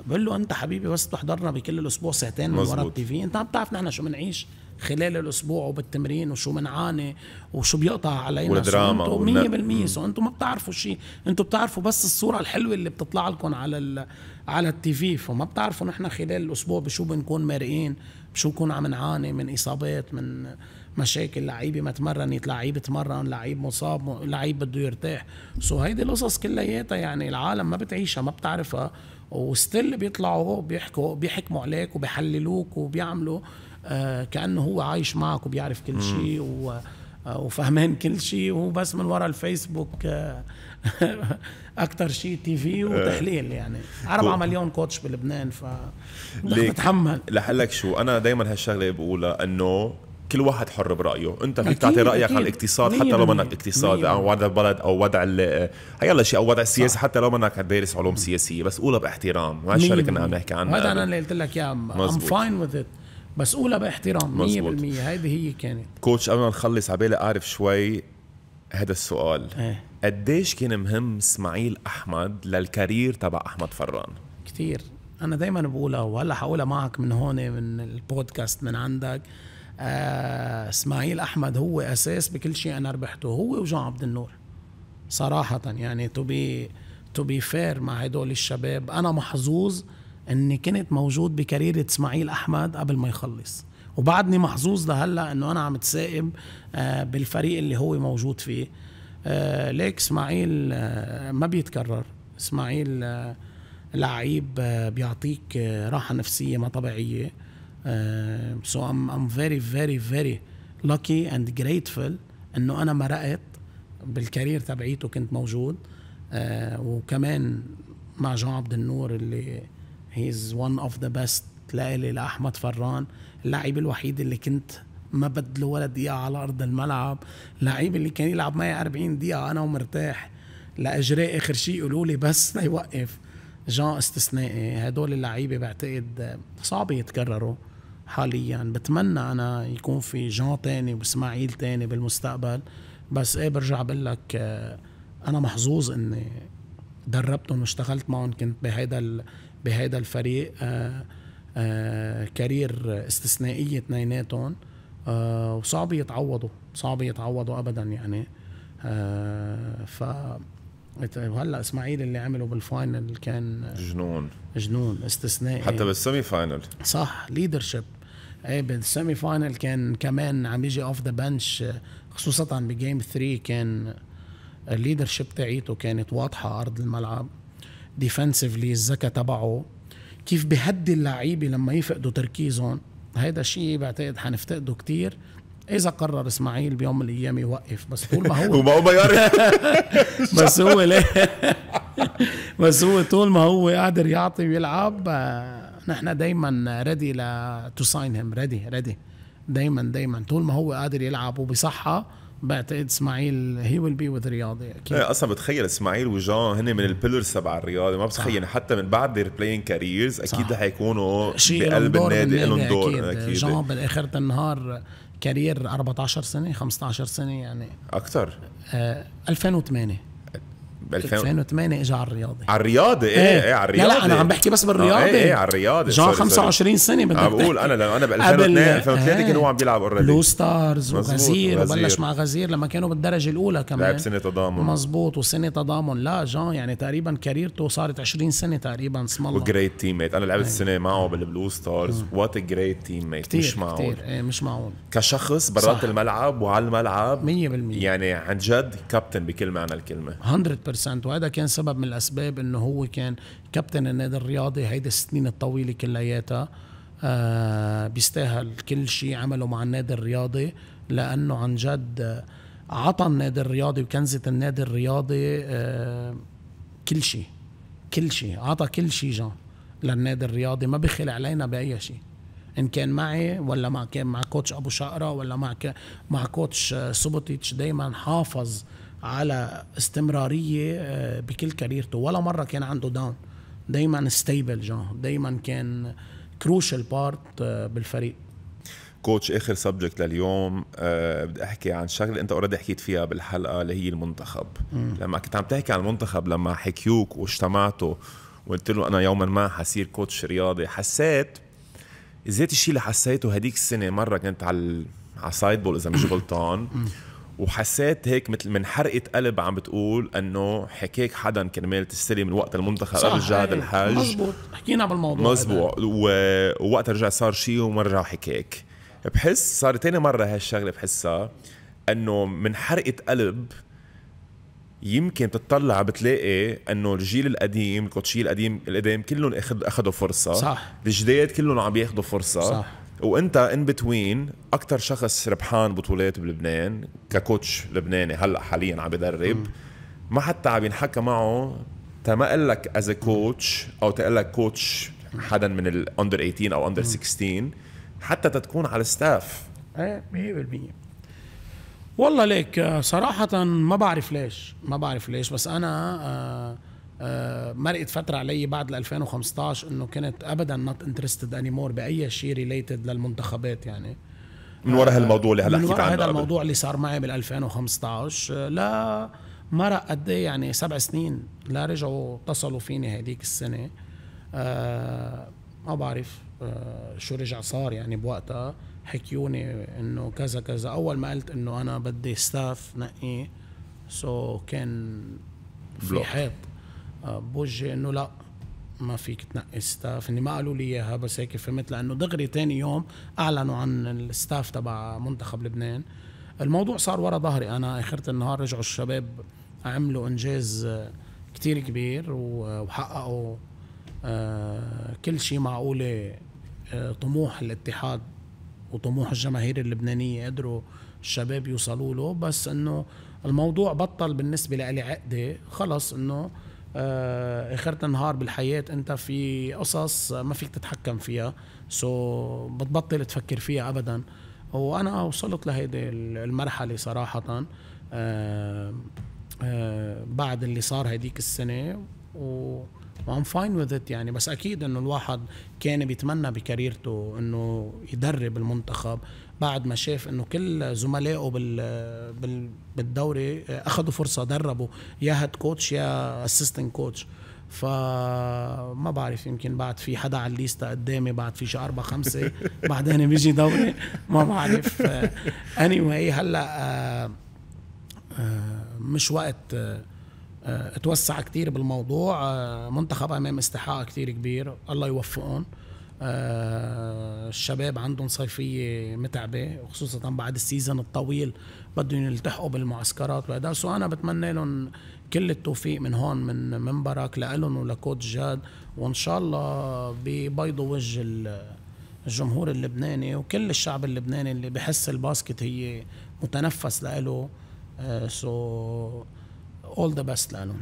بقول له انت حبيبي بس بتحضرنا بكل الاسبوع ساعتين من ورا التي في انت ما بتعرف نحن شو بنعيش خلال الاسبوع وبالتمرين وشو بنعاني وشو بيقطع علينا والدراما 100% سو انتم ما بتعرفوا شيء انتم بتعرفوا بس الصوره الحلوه اللي بتطلع لكم على على التي في فما بتعرفوا نحن خلال الاسبوع بشو بنكون مارقين شو كنا عم نعاني من اصابات من مشاكل لعيبه ما تمرنت لعيب تمرن لعيب مصاب لعيب بده يرتاح سو هيدي القصص كلياتها يعني العالم ما بتعيشها ما بتعرفها وستيل بيطلعوا بيحكوا بيحكموا عليك وبيحللوك وبيعملوا آه كانه هو عايش معك وبيعرف كل شيء آه، وفهمان كل شيء وهو بس من وراء الفيسبوك آه، <laughs> اكثر شيء تي في وتحليل آه. يعني 4 مليون كوتش بلبنان ف <laughs> بتحمل لحلك شو انا دائما هالشغله بقولها انه كل واحد حر برايه انت فيك تعطي رايك أكيد. على الاقتصاد حتى لو منك اقتصاد او وضع البلد او وضع هيلا شيء او وضع السياسي آه. حتى لو منك دارس علوم سياسيه بس قولها باحترام ما الشغله كنا عم نحكي عنها هذا انا اللي قلت لك يا عم ام فاين وذ ات بس قولها باحترام 100% هيدي هي كانت كوتش قبل ما نخلص على بالي اعرف شوي هذا السؤال ايه. قديش كان مهم اسماعيل احمد للكارير تبع احمد فران كثير انا دائما بقولها وهلا حقولها معك من هون من البودكاست من عندك آه اسماعيل احمد هو اساس بكل شيء انا ربحته هو وجان عبد النور صراحه يعني تو بي تو بي فير مع هدول الشباب انا محظوظ اني كنت موجود بكارير اسماعيل احمد قبل ما يخلص وبعدني محظوظ لهلا انه انا عم تسائب آه بالفريق اللي هو موجود فيه آه، ليك اسماعيل آه، ما بيتكرر اسماعيل آه، لعيب بيعطيك راحه نفسيه ما طبيعيه سو ام ام فيري فيري فيري لاكي اند جريتفل انه انا مرقت بالكارير تبعيته كنت موجود وكمان مع جو عبد النور اللي هيز ون اوف ذا بيست لإلي لاحمد فران اللاعب الوحيد اللي كنت ما بدلوا ولا دقيقه على ارض الملعب لعيب اللي كان يلعب معي 40 دقيقه انا ومرتاح لاجراء اخر شيء يقولوا لي بس ليوقف جان استثنائي هدول اللعيبه بعتقد صعب يتكرروا حاليا بتمنى انا يكون في جان تاني واسماعيل تاني بالمستقبل بس ايه برجع بقول لك انا محظوظ اني دربتهم واشتغلت معهم كنت بهيدا بهيدا الفريق آآ آه، آآ آه، كارير استثنائيه اثنيناتهم آه، وصعب يتعوضوا صعب يتعوضوا ابدا يعني آه ف هلا اسماعيل اللي عمله بالفاينل كان جنون جنون استثنائي حتى بالسيمي فاينل صح ليدرشيب ايه بالسيمي فاينل كان كمان عم يجي اوف ذا بنش خصوصا بجيم 3 كان الليدرشيب تاعيته كانت واضحه ارض الملعب ديفنسفلي الذكاء تبعه كيف بهدي اللعيبه لما يفقدوا تركيزهم هيدا الشيء بعتقد حنفتقده كتير اذا قرر اسماعيل بيوم من الايام يوقف بس طول ما هو <laughs> وما هو <laughs> بس هو ليه بس هو طول ما هو قادر يعطي ويلعب آه، نحن دايما ريدي تو ساين هيم ريدي ريدي دايما دايما طول ما هو قادر يلعب وبصحه بعتقد اسماعيل هي ويل بي وذ رياضي اكيد ايه اصلا بتخيل اسماعيل وجان هن من البيلرز تبع الرياضه ما بتخيل يعني حتى من بعد ذير بلاينج كاريرز اكيد يكونوا بقلب النادي لهم دور اكيد, أكيد. جان بالاخر النهار كارير 14 سنه 15 سنه يعني اكثر آه 2008 ب 2008 اجى على الرياضه على الرياضه ايه ايه, إيه على الرياضه لا, لا انا عم بحكي بس بالرياضه ايه, ايه على الرياضه جان 25 سنه بدك عم بقول انا لانه انا ب 2002 2003 كان هو عم بيلعب اوريدي بلو ستارز وغزير وبلش مع غزير لما كانوا بالدرجه الاولى كمان لعب سنه تضامن مزبوط وسنه تضامن لا جان يعني تقريبا كاريرته صارت 20 سنه تقريبا اسم الله وجريت تيم ميت انا لعبت إيه. سنه معه بالبلو ستارز وات جريت تيم ميت مش معقول إيه، مش معقول كشخص برات الملعب وعلى الملعب 100% يعني عن جد كابتن بكل معنى الكلمه 100% سنت وهذا كان سبب من الاسباب انه هو كان كابتن النادي الرياضي هيدي السنين الطويله كلياتها آه بيستاهل كل شيء عمله مع النادي الرياضي لانه عن جد عطى النادي الرياضي وكنزه النادي الرياضي آه كل شيء كل شيء عطى كل شيء جان للنادي الرياضي ما بخل علينا باي شيء ان كان معي ولا مع كان مع كوتش ابو شقره ولا مع مع كوتش آه، سوبوتيتش دائما حافظ على استمراريه آه، بكل كاريرته ولا مره كان عنده داون دايما ستيبل جون دايما كان كروشال آه، بارت بالفريق كوتش اخر سبجكت لليوم أه بدي احكي عن شغله انت اوريدي حكيت فيها بالحلقه اللي هي المنتخب م. لما كنت عم تحكي عن المنتخب لما حكيوك واجتمعته وقلت له انا يوما ما حصير كوتش رياضي حسيت ذات الشيء اللي حسيته هديك السنه مره كنت على على سايد بول اذا مش <coughs> غلطان وحسيت هيك مثل من حرقه قلب عم بتقول انه حكيك حدا كرمال تشتري من وقت المنتخب ارجع جهاد الحاج إيه. مزبوط حكينا بالموضوع مزبوط ووقت رجع صار شيء ومره حكيك بحس صار تاني مره هالشغله بحسها انه من حرقه قلب يمكن تطلع بتلاقي انه الجيل القديم الكوتشي القديم القديم كلهم اخذوا فرصه صح الجداد كلهم عم ياخذوا فرصه صح وانت ان بتوين اكثر شخص ربحان بطولات بلبنان ككوتش لبناني هلا حاليا عم بدرب ما حتى عم ينحكى معه تما اقول لك از كوتش او تقول لك كوتش حدا من الاندر 18 او اندر 16 حتى تتكون على الستاف ايه 100% والله ليك آه، صراحة ما بعرف ليش ما بعرف ليش بس أنا آه آه، مرقت فتره علي بعد ال 2015 انه كنت ابدا نوت انترستد اني مور باي شيء ريليتد للمنتخبات يعني من وراء هالموضوع اللي هلا حكيت عنه من وراء هذا الموضوع اللي صار معي بال 2015 آه، لا مرق قد ايه يعني سبع سنين لا رجعوا اتصلوا فيني هذيك السنه آه، ما بعرف شو رجع صار يعني بوقتها حكيوني انه كذا كذا اول ما قلت انه انا بدي ستاف نقي سو كان في حيط بوجهي انه لا ما فيك تنقي ستاف اني ما قالوا لي اياها بس هيك فهمت لانه دغري تاني يوم اعلنوا عن الستاف تبع منتخب لبنان الموضوع صار ورا ظهري انا اخرة النهار رجعوا الشباب عملوا انجاز كتير كبير وحققوا آه، كل شيء معقولة آه، طموح الاتحاد وطموح الجماهير اللبنانية قدروا الشباب يوصلوا له بس انه الموضوع بطل بالنسبة لي عقدة خلص انه آه، اخرة النهار بالحياة انت في قصص ما فيك تتحكم فيها سو بتبطل تفكر فيها ابدا وانا وصلت لهيدي المرحلة صراحة أه أه بعد اللي صار هديك السنة و وعم فاين وذ ات يعني بس اكيد انه الواحد كان بيتمنى بكاريرته انه يدرب المنتخب بعد ما شاف انه كل زملائه بال بالدوري اخذوا فرصه دربوا يا هيد كوتش يا اسيستنت كوتش فما بعرف يمكن بعد في حدا على الليستا قدامي بعد في شي اربع خمسة <laughs> بعدين بيجي دوري ما بعرف اني anyway هلا آه، آه، مش وقت آه، اتوسع كتير بالموضوع منتخب امام استحقاق كتير كبير الله يوفقهم آه، الشباب عندهم صيفيه متعبه وخصوصا بعد السيزون الطويل بدهم يلتحقوا بالمعسكرات وهذا سو انا بتمنى لهم كل التوفيق من هون من منبرك لالهم ولكوت جاد وان شاء الله بيبيضوا وجه الجمهور اللبناني وكل الشعب اللبناني اللي بحس الباسكت هي متنفس لإله سو اول ذا بيست لإلهم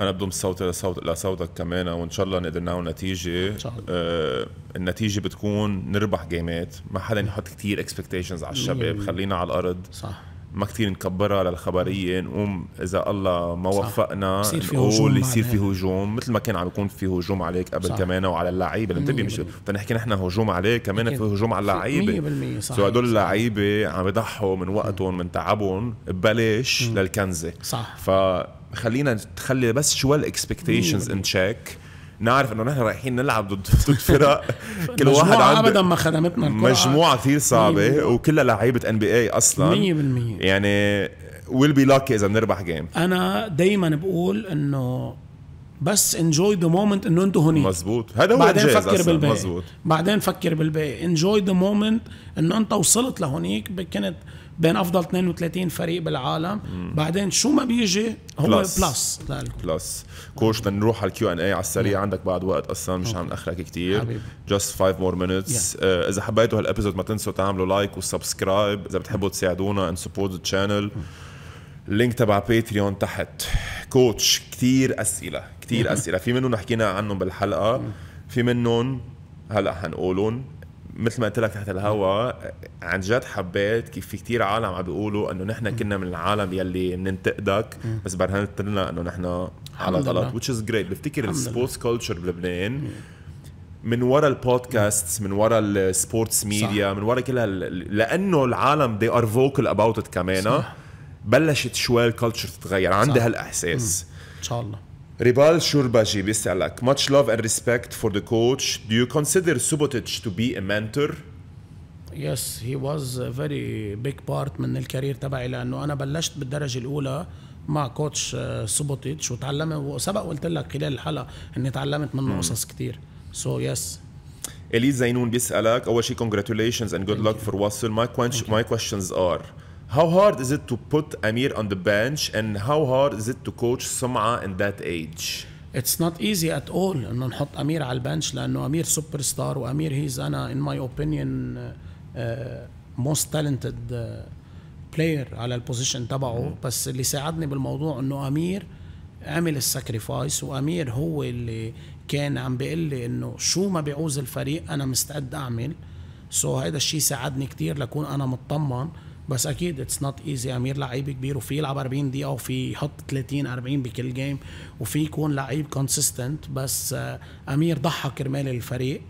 انا بضم الصوت لصوت لصوتك كمان وان شاء الله نقدر نعمل نتيجه ان شاء الله آه النتيجه بتكون نربح جيمات ما حدا يحط كتير اكسبكتيشنز على الشباب خلينا على الارض صح ما كثير نكبرها للخبريه نقوم اذا الله ما وفقنا صح. نقول يصير في هجوم مثل ما كان عم يكون في هجوم عليك قبل كمان وعلى اللعيبه انتبه مش فنحكي نحن هجوم عليك كمان في هجوم على اللعيبه 100% صح هدول اللعيبه عم يضحوا من وقتهم من تعبهم ببلاش للكنزه صح فخلينا تخلي بس شوي الاكسبكتيشنز ان تشيك نعرف انه نحن رايحين نلعب ضد ضد فرق <laughs> كل واحد عنده ابدا ما خدمتنا الكره مجموعه كثير صعبه وكلها لعيبه ان بي اي اصلا 100% يعني ويل بي لاكي اذا بنربح جيم انا دائما بقول انه بس انجوي ذا مومنت انه انتم هنيك مزبوط هذا هو بعدين فكر بالباقي مزبوط بعدين فكر بالباقي انجوي ذا مومنت انه انت وصلت لهونيك كنت بين افضل 32 فريق بالعالم مم. بعدين شو ما بيجي هو بلس بلس, بلس. كوش بدنا نروح على الكيو ان اي على السريع عندك بعد وقت اصلا مش عم اخرك كثير جاست 5 مور مينتس اذا حبيتوا هالابيزود ما تنسوا تعملوا لايك وسبسكرايب اذا بتحبوا تساعدونا ان سبورت الشانل اللينك تبع باتريون تحت كوتش كثير اسئله كثير اسئله في منهم حكينا عنهم بالحلقه hmm. في منهم هلا حنقولهم مثل ما قلت لك تحت الهواء عن جد حبيت كيف في كثير عالم عم بيقولوا انه نحن كنا من العالم يلي بننتقدك بس برهنت لنا انه نحن على غلط which is great بفتكر السبورتس كلتشر بلبنان من ورا البودكاست من ورا السبورتس ميديا من ورا كل لانه العالم they are vocal about it كمان صح. بلشت شوي الكلتشر تتغير عندي هالاحساس ان شاء الله Ribal Shurbaji بيسألك much love and respect for the coach. Do you consider Subotic to be a mentor? Yes, he was a very big part من الكارير تبعي لأنه أنا بلشت بالدرجة الأولى مع كوتش سوبوتيتش وتعلمت وسبق وقلت لك خلال الحلقة إني تعلمت منه قصص كتير. So yes, Elise Zainoun بيسألك أول شيء congratulations and good Thank luck you. for Wasl. My, my questions are How hard is it to put Amir on the bench and how hard is it to coach Sum'a in that age? It's not easy at all انه نحط امير على البنش لانه امير سوبر ستار وامير هيز انا ان ماي اوبينيون موست تالنتد player على البوزيشن تبعه بس اللي ساعدني بالموضوع انه امير عمل الساكريفايس وامير هو اللي كان عم بيقول لي انه شو ما بيعوز الفريق انا مستعد اعمل سو so هيدا الشيء ساعدني كثير لكون انا مطمن بس اكيد اتس نوت ايزي امير لعيب كبير وفي يلعب 40 دقيقه وفي يحط 30 40 بكل جيم وفي يكون لعيب كونسيستنت بس آه، امير ضحى كرمال الفريق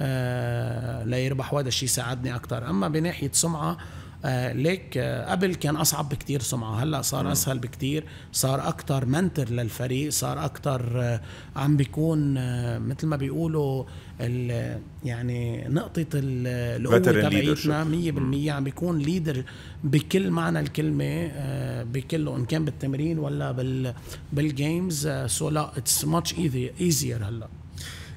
آه، ليربح وهذا الشيء ساعدني اكثر اما بناحيه سمعه آه، ليك آه، قبل كان اصعب بكتير سمعه هلا صار نعم. اسهل بكتير صار اكثر منتر للفريق صار اكثر آه، عم بيكون مثل ما بيقولوا يعني نقطه القوه تبعيتنا 100% عم بيكون ليدر بكل معنى الكلمه بكله ان كان بالتمرين ولا بال بالجيمز سو لا اتس ماتش ايزير هلا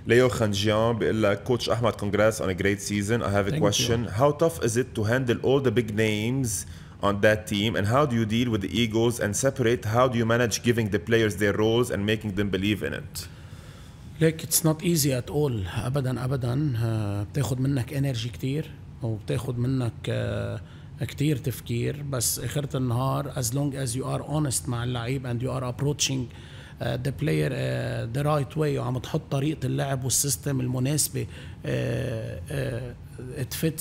Leo Khanjian بيقول لك كوتش احمد congrats on a great season I have a question how tough is it to handle all the big names on that team and how do you deal with the egos and separate how do you manage giving the players their roles and making them believe in it like it's not easy at all ابدا ابدا uh, بتاخد منك انرجي كتير وبتاخد منك uh, كتير تفكير بس اخرة النهار as long as you are honest مع اللعيب and you are approaching uh, ذا بلاير ذا رايت واي وعم تحط طريقه اللعب والسيستم المناسبه ات آه، uh, آه،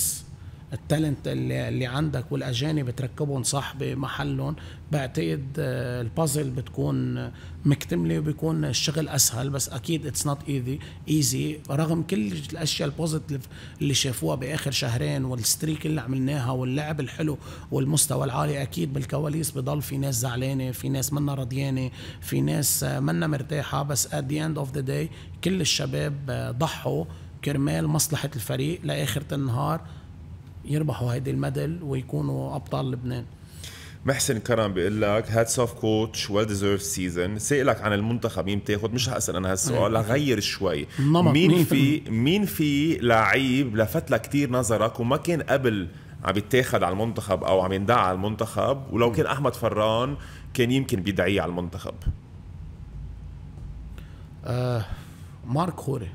التالنت اللي عندك والاجانب تركبهم صح بمحلهم بعتقد آه، البازل بتكون مكتمله وبيكون الشغل اسهل بس اكيد اتس نوت ايزي ايزي رغم كل الاشياء البوزيتيف اللي شافوها باخر شهرين والستريك اللي عملناها واللعب الحلو والمستوى العالي اكيد بالكواليس بضل في ناس زعلانه في ناس منا راضيانه في ناس آه، منا مرتاحه بس ات ذا اند اوف ذا داي كل الشباب آه، ضحوا كرمال مصلحه الفريق لاخره النهار يربحوا هيدي الميدل ويكونوا ابطال لبنان محسن كرم بيقول لك هاتس اوف كوتش ويل ديزيرف سيزون سائلك عن المنتخب مين بتاخذ مش حاسال انا هالسؤال أيوة. غير شوي مين في مين في لعيب لفت لك كثير نظرك وما كان قبل عم يتاخد على المنتخب او عم يندعى على المنتخب ولو كان احمد فران كان يمكن بيدعيه على المنتخب آه مارك خوري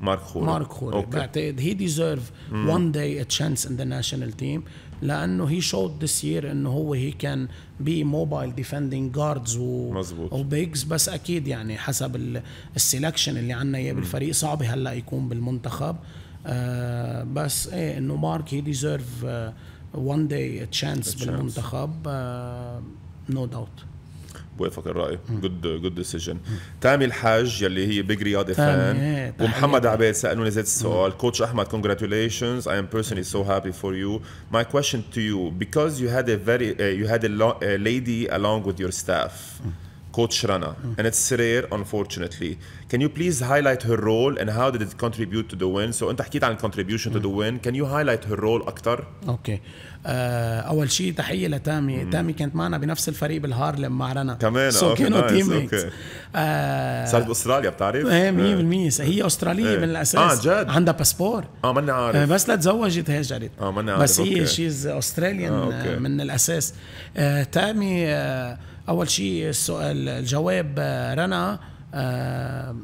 مارك خوري مارك خوري أوكي. بعتقد هي ديزيرف وان داي تشانس ان ذا ناشونال تيم لانه هي شود ذس يير انه هو هي كان بي موبايل ديفندينج جاردز و مزبوط. بيجز بس اكيد يعني حسب السيلكشن اللي عندنا اياه بالفريق صعب هلا يكون بالمنتخب آه بس ايه انه مارك هي ديزيرف وان داي تشانس بالمنتخب نو آه، داوت no بوافق الراي جود جود ديسيجن تامي الحاج يلي هي بيج رياضي فان ومحمد عبيد سالوني ذات السؤال كوتش احمد congratulations I am personally so happy for you my question to you because you had a very uh, you had a, lady along with your staff Coach Rana, and it's rare unfortunately. Can you please highlight her role and how did it contribute to the win? So أنت حكيت عن contribution to the win. Can you highlight her role أكثر؟ Okay. آه، اول شيء تحيه لتامي مم. تامي كانت معنا بنفس الفريق بالهارلم مع رنا كمان سو so آه، كانوا تيم ميتس آه صارت باستراليا بتعرف؟ ايه 100% إيه. هي إيه. استراليه إيه. من الاساس اه جد عندها باسبور اه ماني عارف آه بس لتزوجت هاجرت اه ماني عارف بس هي از استراليان آه، من الاساس آه تامي آه اول شيء السؤال الجواب آه رنا آه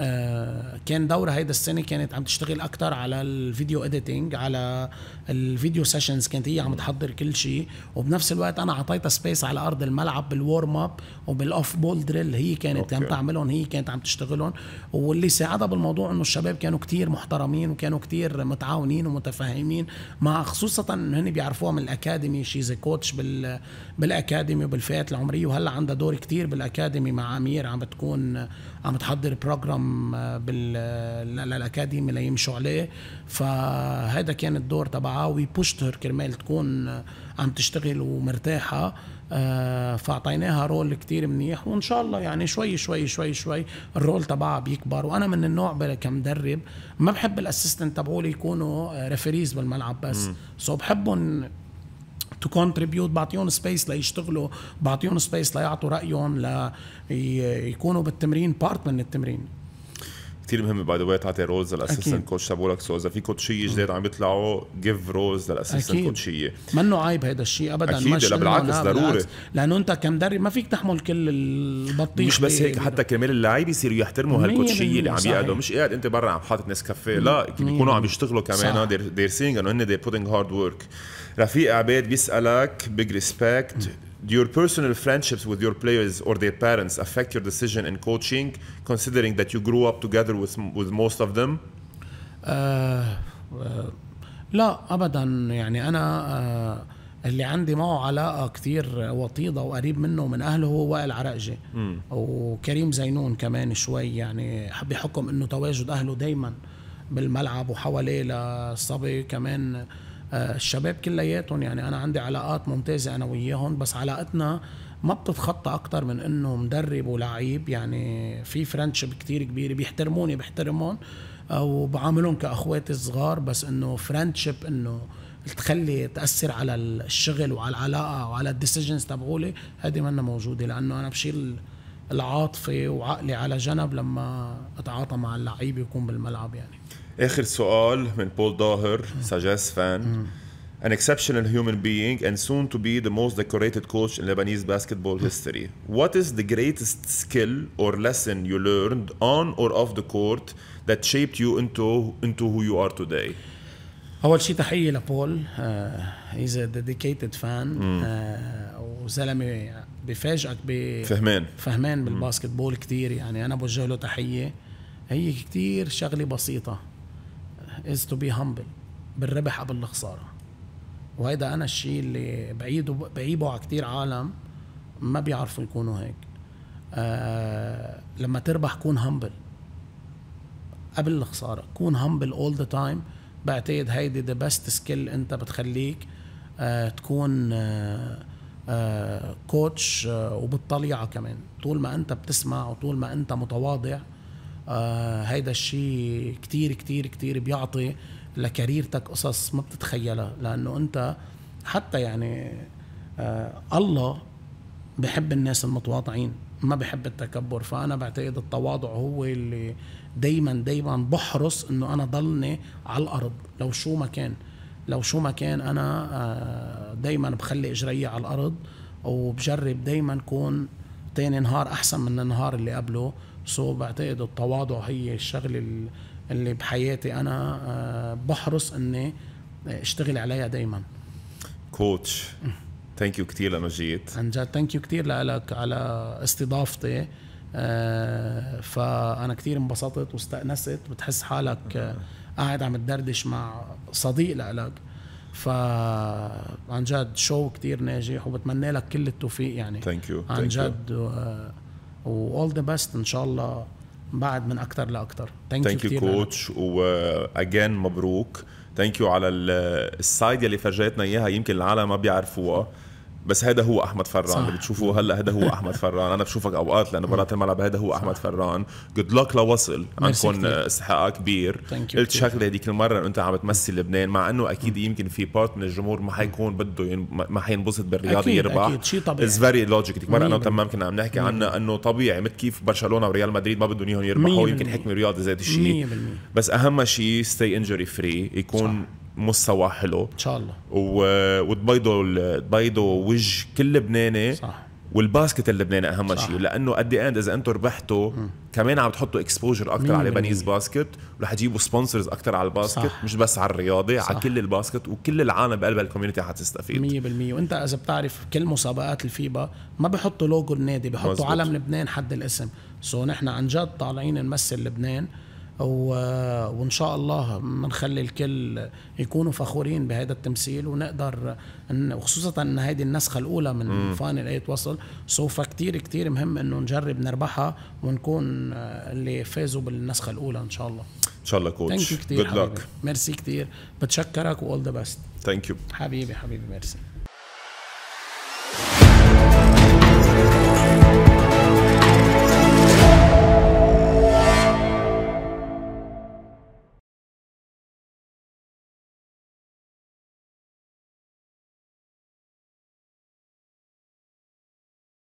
آه، كان دورها هيدا السنه كانت عم تشتغل اكثر على الفيديو اديتنج على الفيديو سيشنز كانت هي عم تحضر كل شيء وبنفس الوقت انا اعطيتها سبيس على ارض الملعب بالورم اب وبالاوف بول دريل هي كانت أوكي. عم تعملهم هي كانت عم تشتغلهم واللي ساعدها بالموضوع انه الشباب كانوا كتير محترمين وكانوا كتير متعاونين ومتفاهمين مع خصوصا انه هن بيعرفوها من الاكاديمي شي زي كوتش بال بالاكاديمي وبالفئات العمريه وهلا عندها دور كتير بالاكاديمي مع امير عم بتكون عم تحضر بروجرام آه، بالاكاديمي آه، ليمشوا عليه فهذا كان الدور تبعها وبوشت هير كرمال تكون آه، عم تشتغل ومرتاحه فاعطيناها رول كتير منيح وان شاء الله يعني شوي شوي شوي شوي الرول تبعها بيكبر وانا من النوع كمدرب ما بحب الاسيستنت تبعولي يكونوا ريفريز بالملعب بس سو so بحبهم تو كونتريبيوت بعطيهم سبيس ليشتغلوا بعطيهم سبيس ليعطوا رايهم ليكونوا بالتمرين بارت من التمرين كثير مهم باي ذا واي تعطي رولز للاسيستنت كوتش تبعولك سو اذا في كوتشيه جداد عم يطلعوا جيف رولز للاسيستنت كوتشيه منه عيب هيدا الشيء ابدا اكيد لا بالعكس ضروري لانه انت كمدرب ما فيك تحمل كل البطيخ مش بس هيك حتى كرمال اللعيبه يصيروا يحترموا هالكوتشيه اللي عم يقعدوا مش قاعد انت برا عم حاطط نسكافيه لا بيكونوا عم يشتغلوا كمان دير سينج انه هن دي بوتينج هارد ورك رفيق عبيد بيسالك بيج ريسبكت mm. Do your personal friendships with your players or their parents affect your decision in coaching, considering that you grew up together with with most of them? Uh, لا ابدا يعني انا آه، اللي عندي معه علاقه كثير وطيده وقريب منه ومن اهله هو وائل عرقجي mm. وكريم زينون كمان شوي يعني بحكم انه تواجد اهله دائما بالملعب وحواليه للصبي كمان آه، الشباب كلياتهم يعني انا عندي علاقات ممتازه انا وياهم بس علاقتنا ما بتتخطى اكثر من انه مدرب ولعيب يعني في فرنشب كثير كبيره بيحترموني بحترمهم آه، وبعاملهم كاخواتي الصغار بس انه فرنشب انه تخلي تاثر على الشغل وعلى العلاقه وعلى الديسيجنز تبعولي هذه منا موجوده لانه انا بشيل العاطفه وعقلي على جنب لما اتعاطى مع اللعيبه يكون بالملعب يعني اخر سؤال من بول ظاهر ساجاس فان an exceptional human being and soon to be the most decorated coach in Lebanese basketball history. What is the greatest skill or lesson you learned on or off the court that shaped you into into who you are today? أول شيء تحية لبول he's a dedicated fan وزلمة بفاجئك ب فهمان فهمان بالباسكت بول كثير يعني أنا بوجه له تحية هي كثير شغلة بسيطة is to be humble بالربح قبل الخساره وهيدا انا الشيء اللي بعيده بعيبه على كثير عالم ما بيعرفوا يكونوا هيك آه لما تربح كون هامبل قبل الخساره كون هامبل اول ذا تايم بعتقد هيدي ذا بيست سكيل انت بتخليك آه تكون آه آه كوتش آه وبالطليعه كمان طول ما انت بتسمع وطول ما انت متواضع آه هيدا الشيء كتير كتير كتير بيعطي لكاريرتك قصص ما بتتخيلها لانه انت حتى يعني آه الله بحب الناس المتواضعين ما بحب التكبر فانا بعتقد التواضع هو اللي دايما دايما بحرص انه انا ضلني على الارض لو شو ما كان لو شو ما كان انا آه دايما بخلي اجري على الارض وبجرب دايما كون تاني نهار احسن من النهار اللي قبله سو بعتقد التواضع هي الشغله اللي بحياتي انا آه، بحرص اني اشتغل عليها دائما كوتش ثانك يو كثير لانه جيت عن جد ثانك يو كثير لك على استضافتي آه، فانا كثير انبسطت واستانست بتحس حالك آه، قاعد عم تدردش مع صديق لك فعن جد شو كثير ناجح وبتمنى لك كل التوفيق يعني ثانك يو عن جد وأول ذا بيست إن شاء الله بعد من أكتر لأكتر ثانك يو كوتش وأجين مبروك ثانك يو على السايد يلي فرجيتنا إياها يمكن العالم ما بيعرفوها بس هذا هو احمد فران صح. اللي بتشوفوه هلا هذا هو احمد فران انا بشوفك اوقات لانه برات الملعب هذا هو احمد فران جود لك لوصل عندكم استحقاق كبير قلت شغله هذيك المره انت عم تمثل لبنان مع انه اكيد يمكن في بارت من الجمهور ما حيكون بده ين... ما حينبسط بالرياضي يربح اكيد شيء طبيعي از فيري لوجيك مره انا وتمام كنا عم نحكي عنها انه طبيعي مثل كيف برشلونه وريال مدريد ما بدهم اياهم يربحوا يمكن حكم رياضي زي الشيء بس اهم شيء ستي انجري فري يكون صح. مستوى حلو ان شاء الله و... وتبيضوا تبيضوا وجه كل لبناني صح والباسكت اللبناني اهم شيء لانه قد اند اذا انتم ربحتوا كمان عم تحطوا اكسبوجر اكثر على بنيز باسكت ورح تجيبوا سبونسرز اكثر على الباسكت صح. مش بس على الرياضه صح. على كل الباسكت وكل العالم بقلب الكوميونتي حتستفيد 100% وانت اذا بتعرف كل مسابقات الفيبا ما بحطوا لوجو النادي بحطوا مزبط. علم لبنان حد الاسم سو نحن عن جد طالعين نمثل لبنان وان شاء الله بنخلي الكل يكونوا فخورين بهذا التمثيل ونقدر إن وخصوصا ان هذه النسخه الاولى من فاينل ايت وصل سوف كثير كتير مهم انه نجرب نربحها ونكون آه، اللي فازوا بالنسخه الاولى ان شاء الله ان شاء الله كوتش ثانك يو كثير ميرسي كثير بتشكرك واول ذا بيست ثانك يو حبيبي حبيبي ميرسي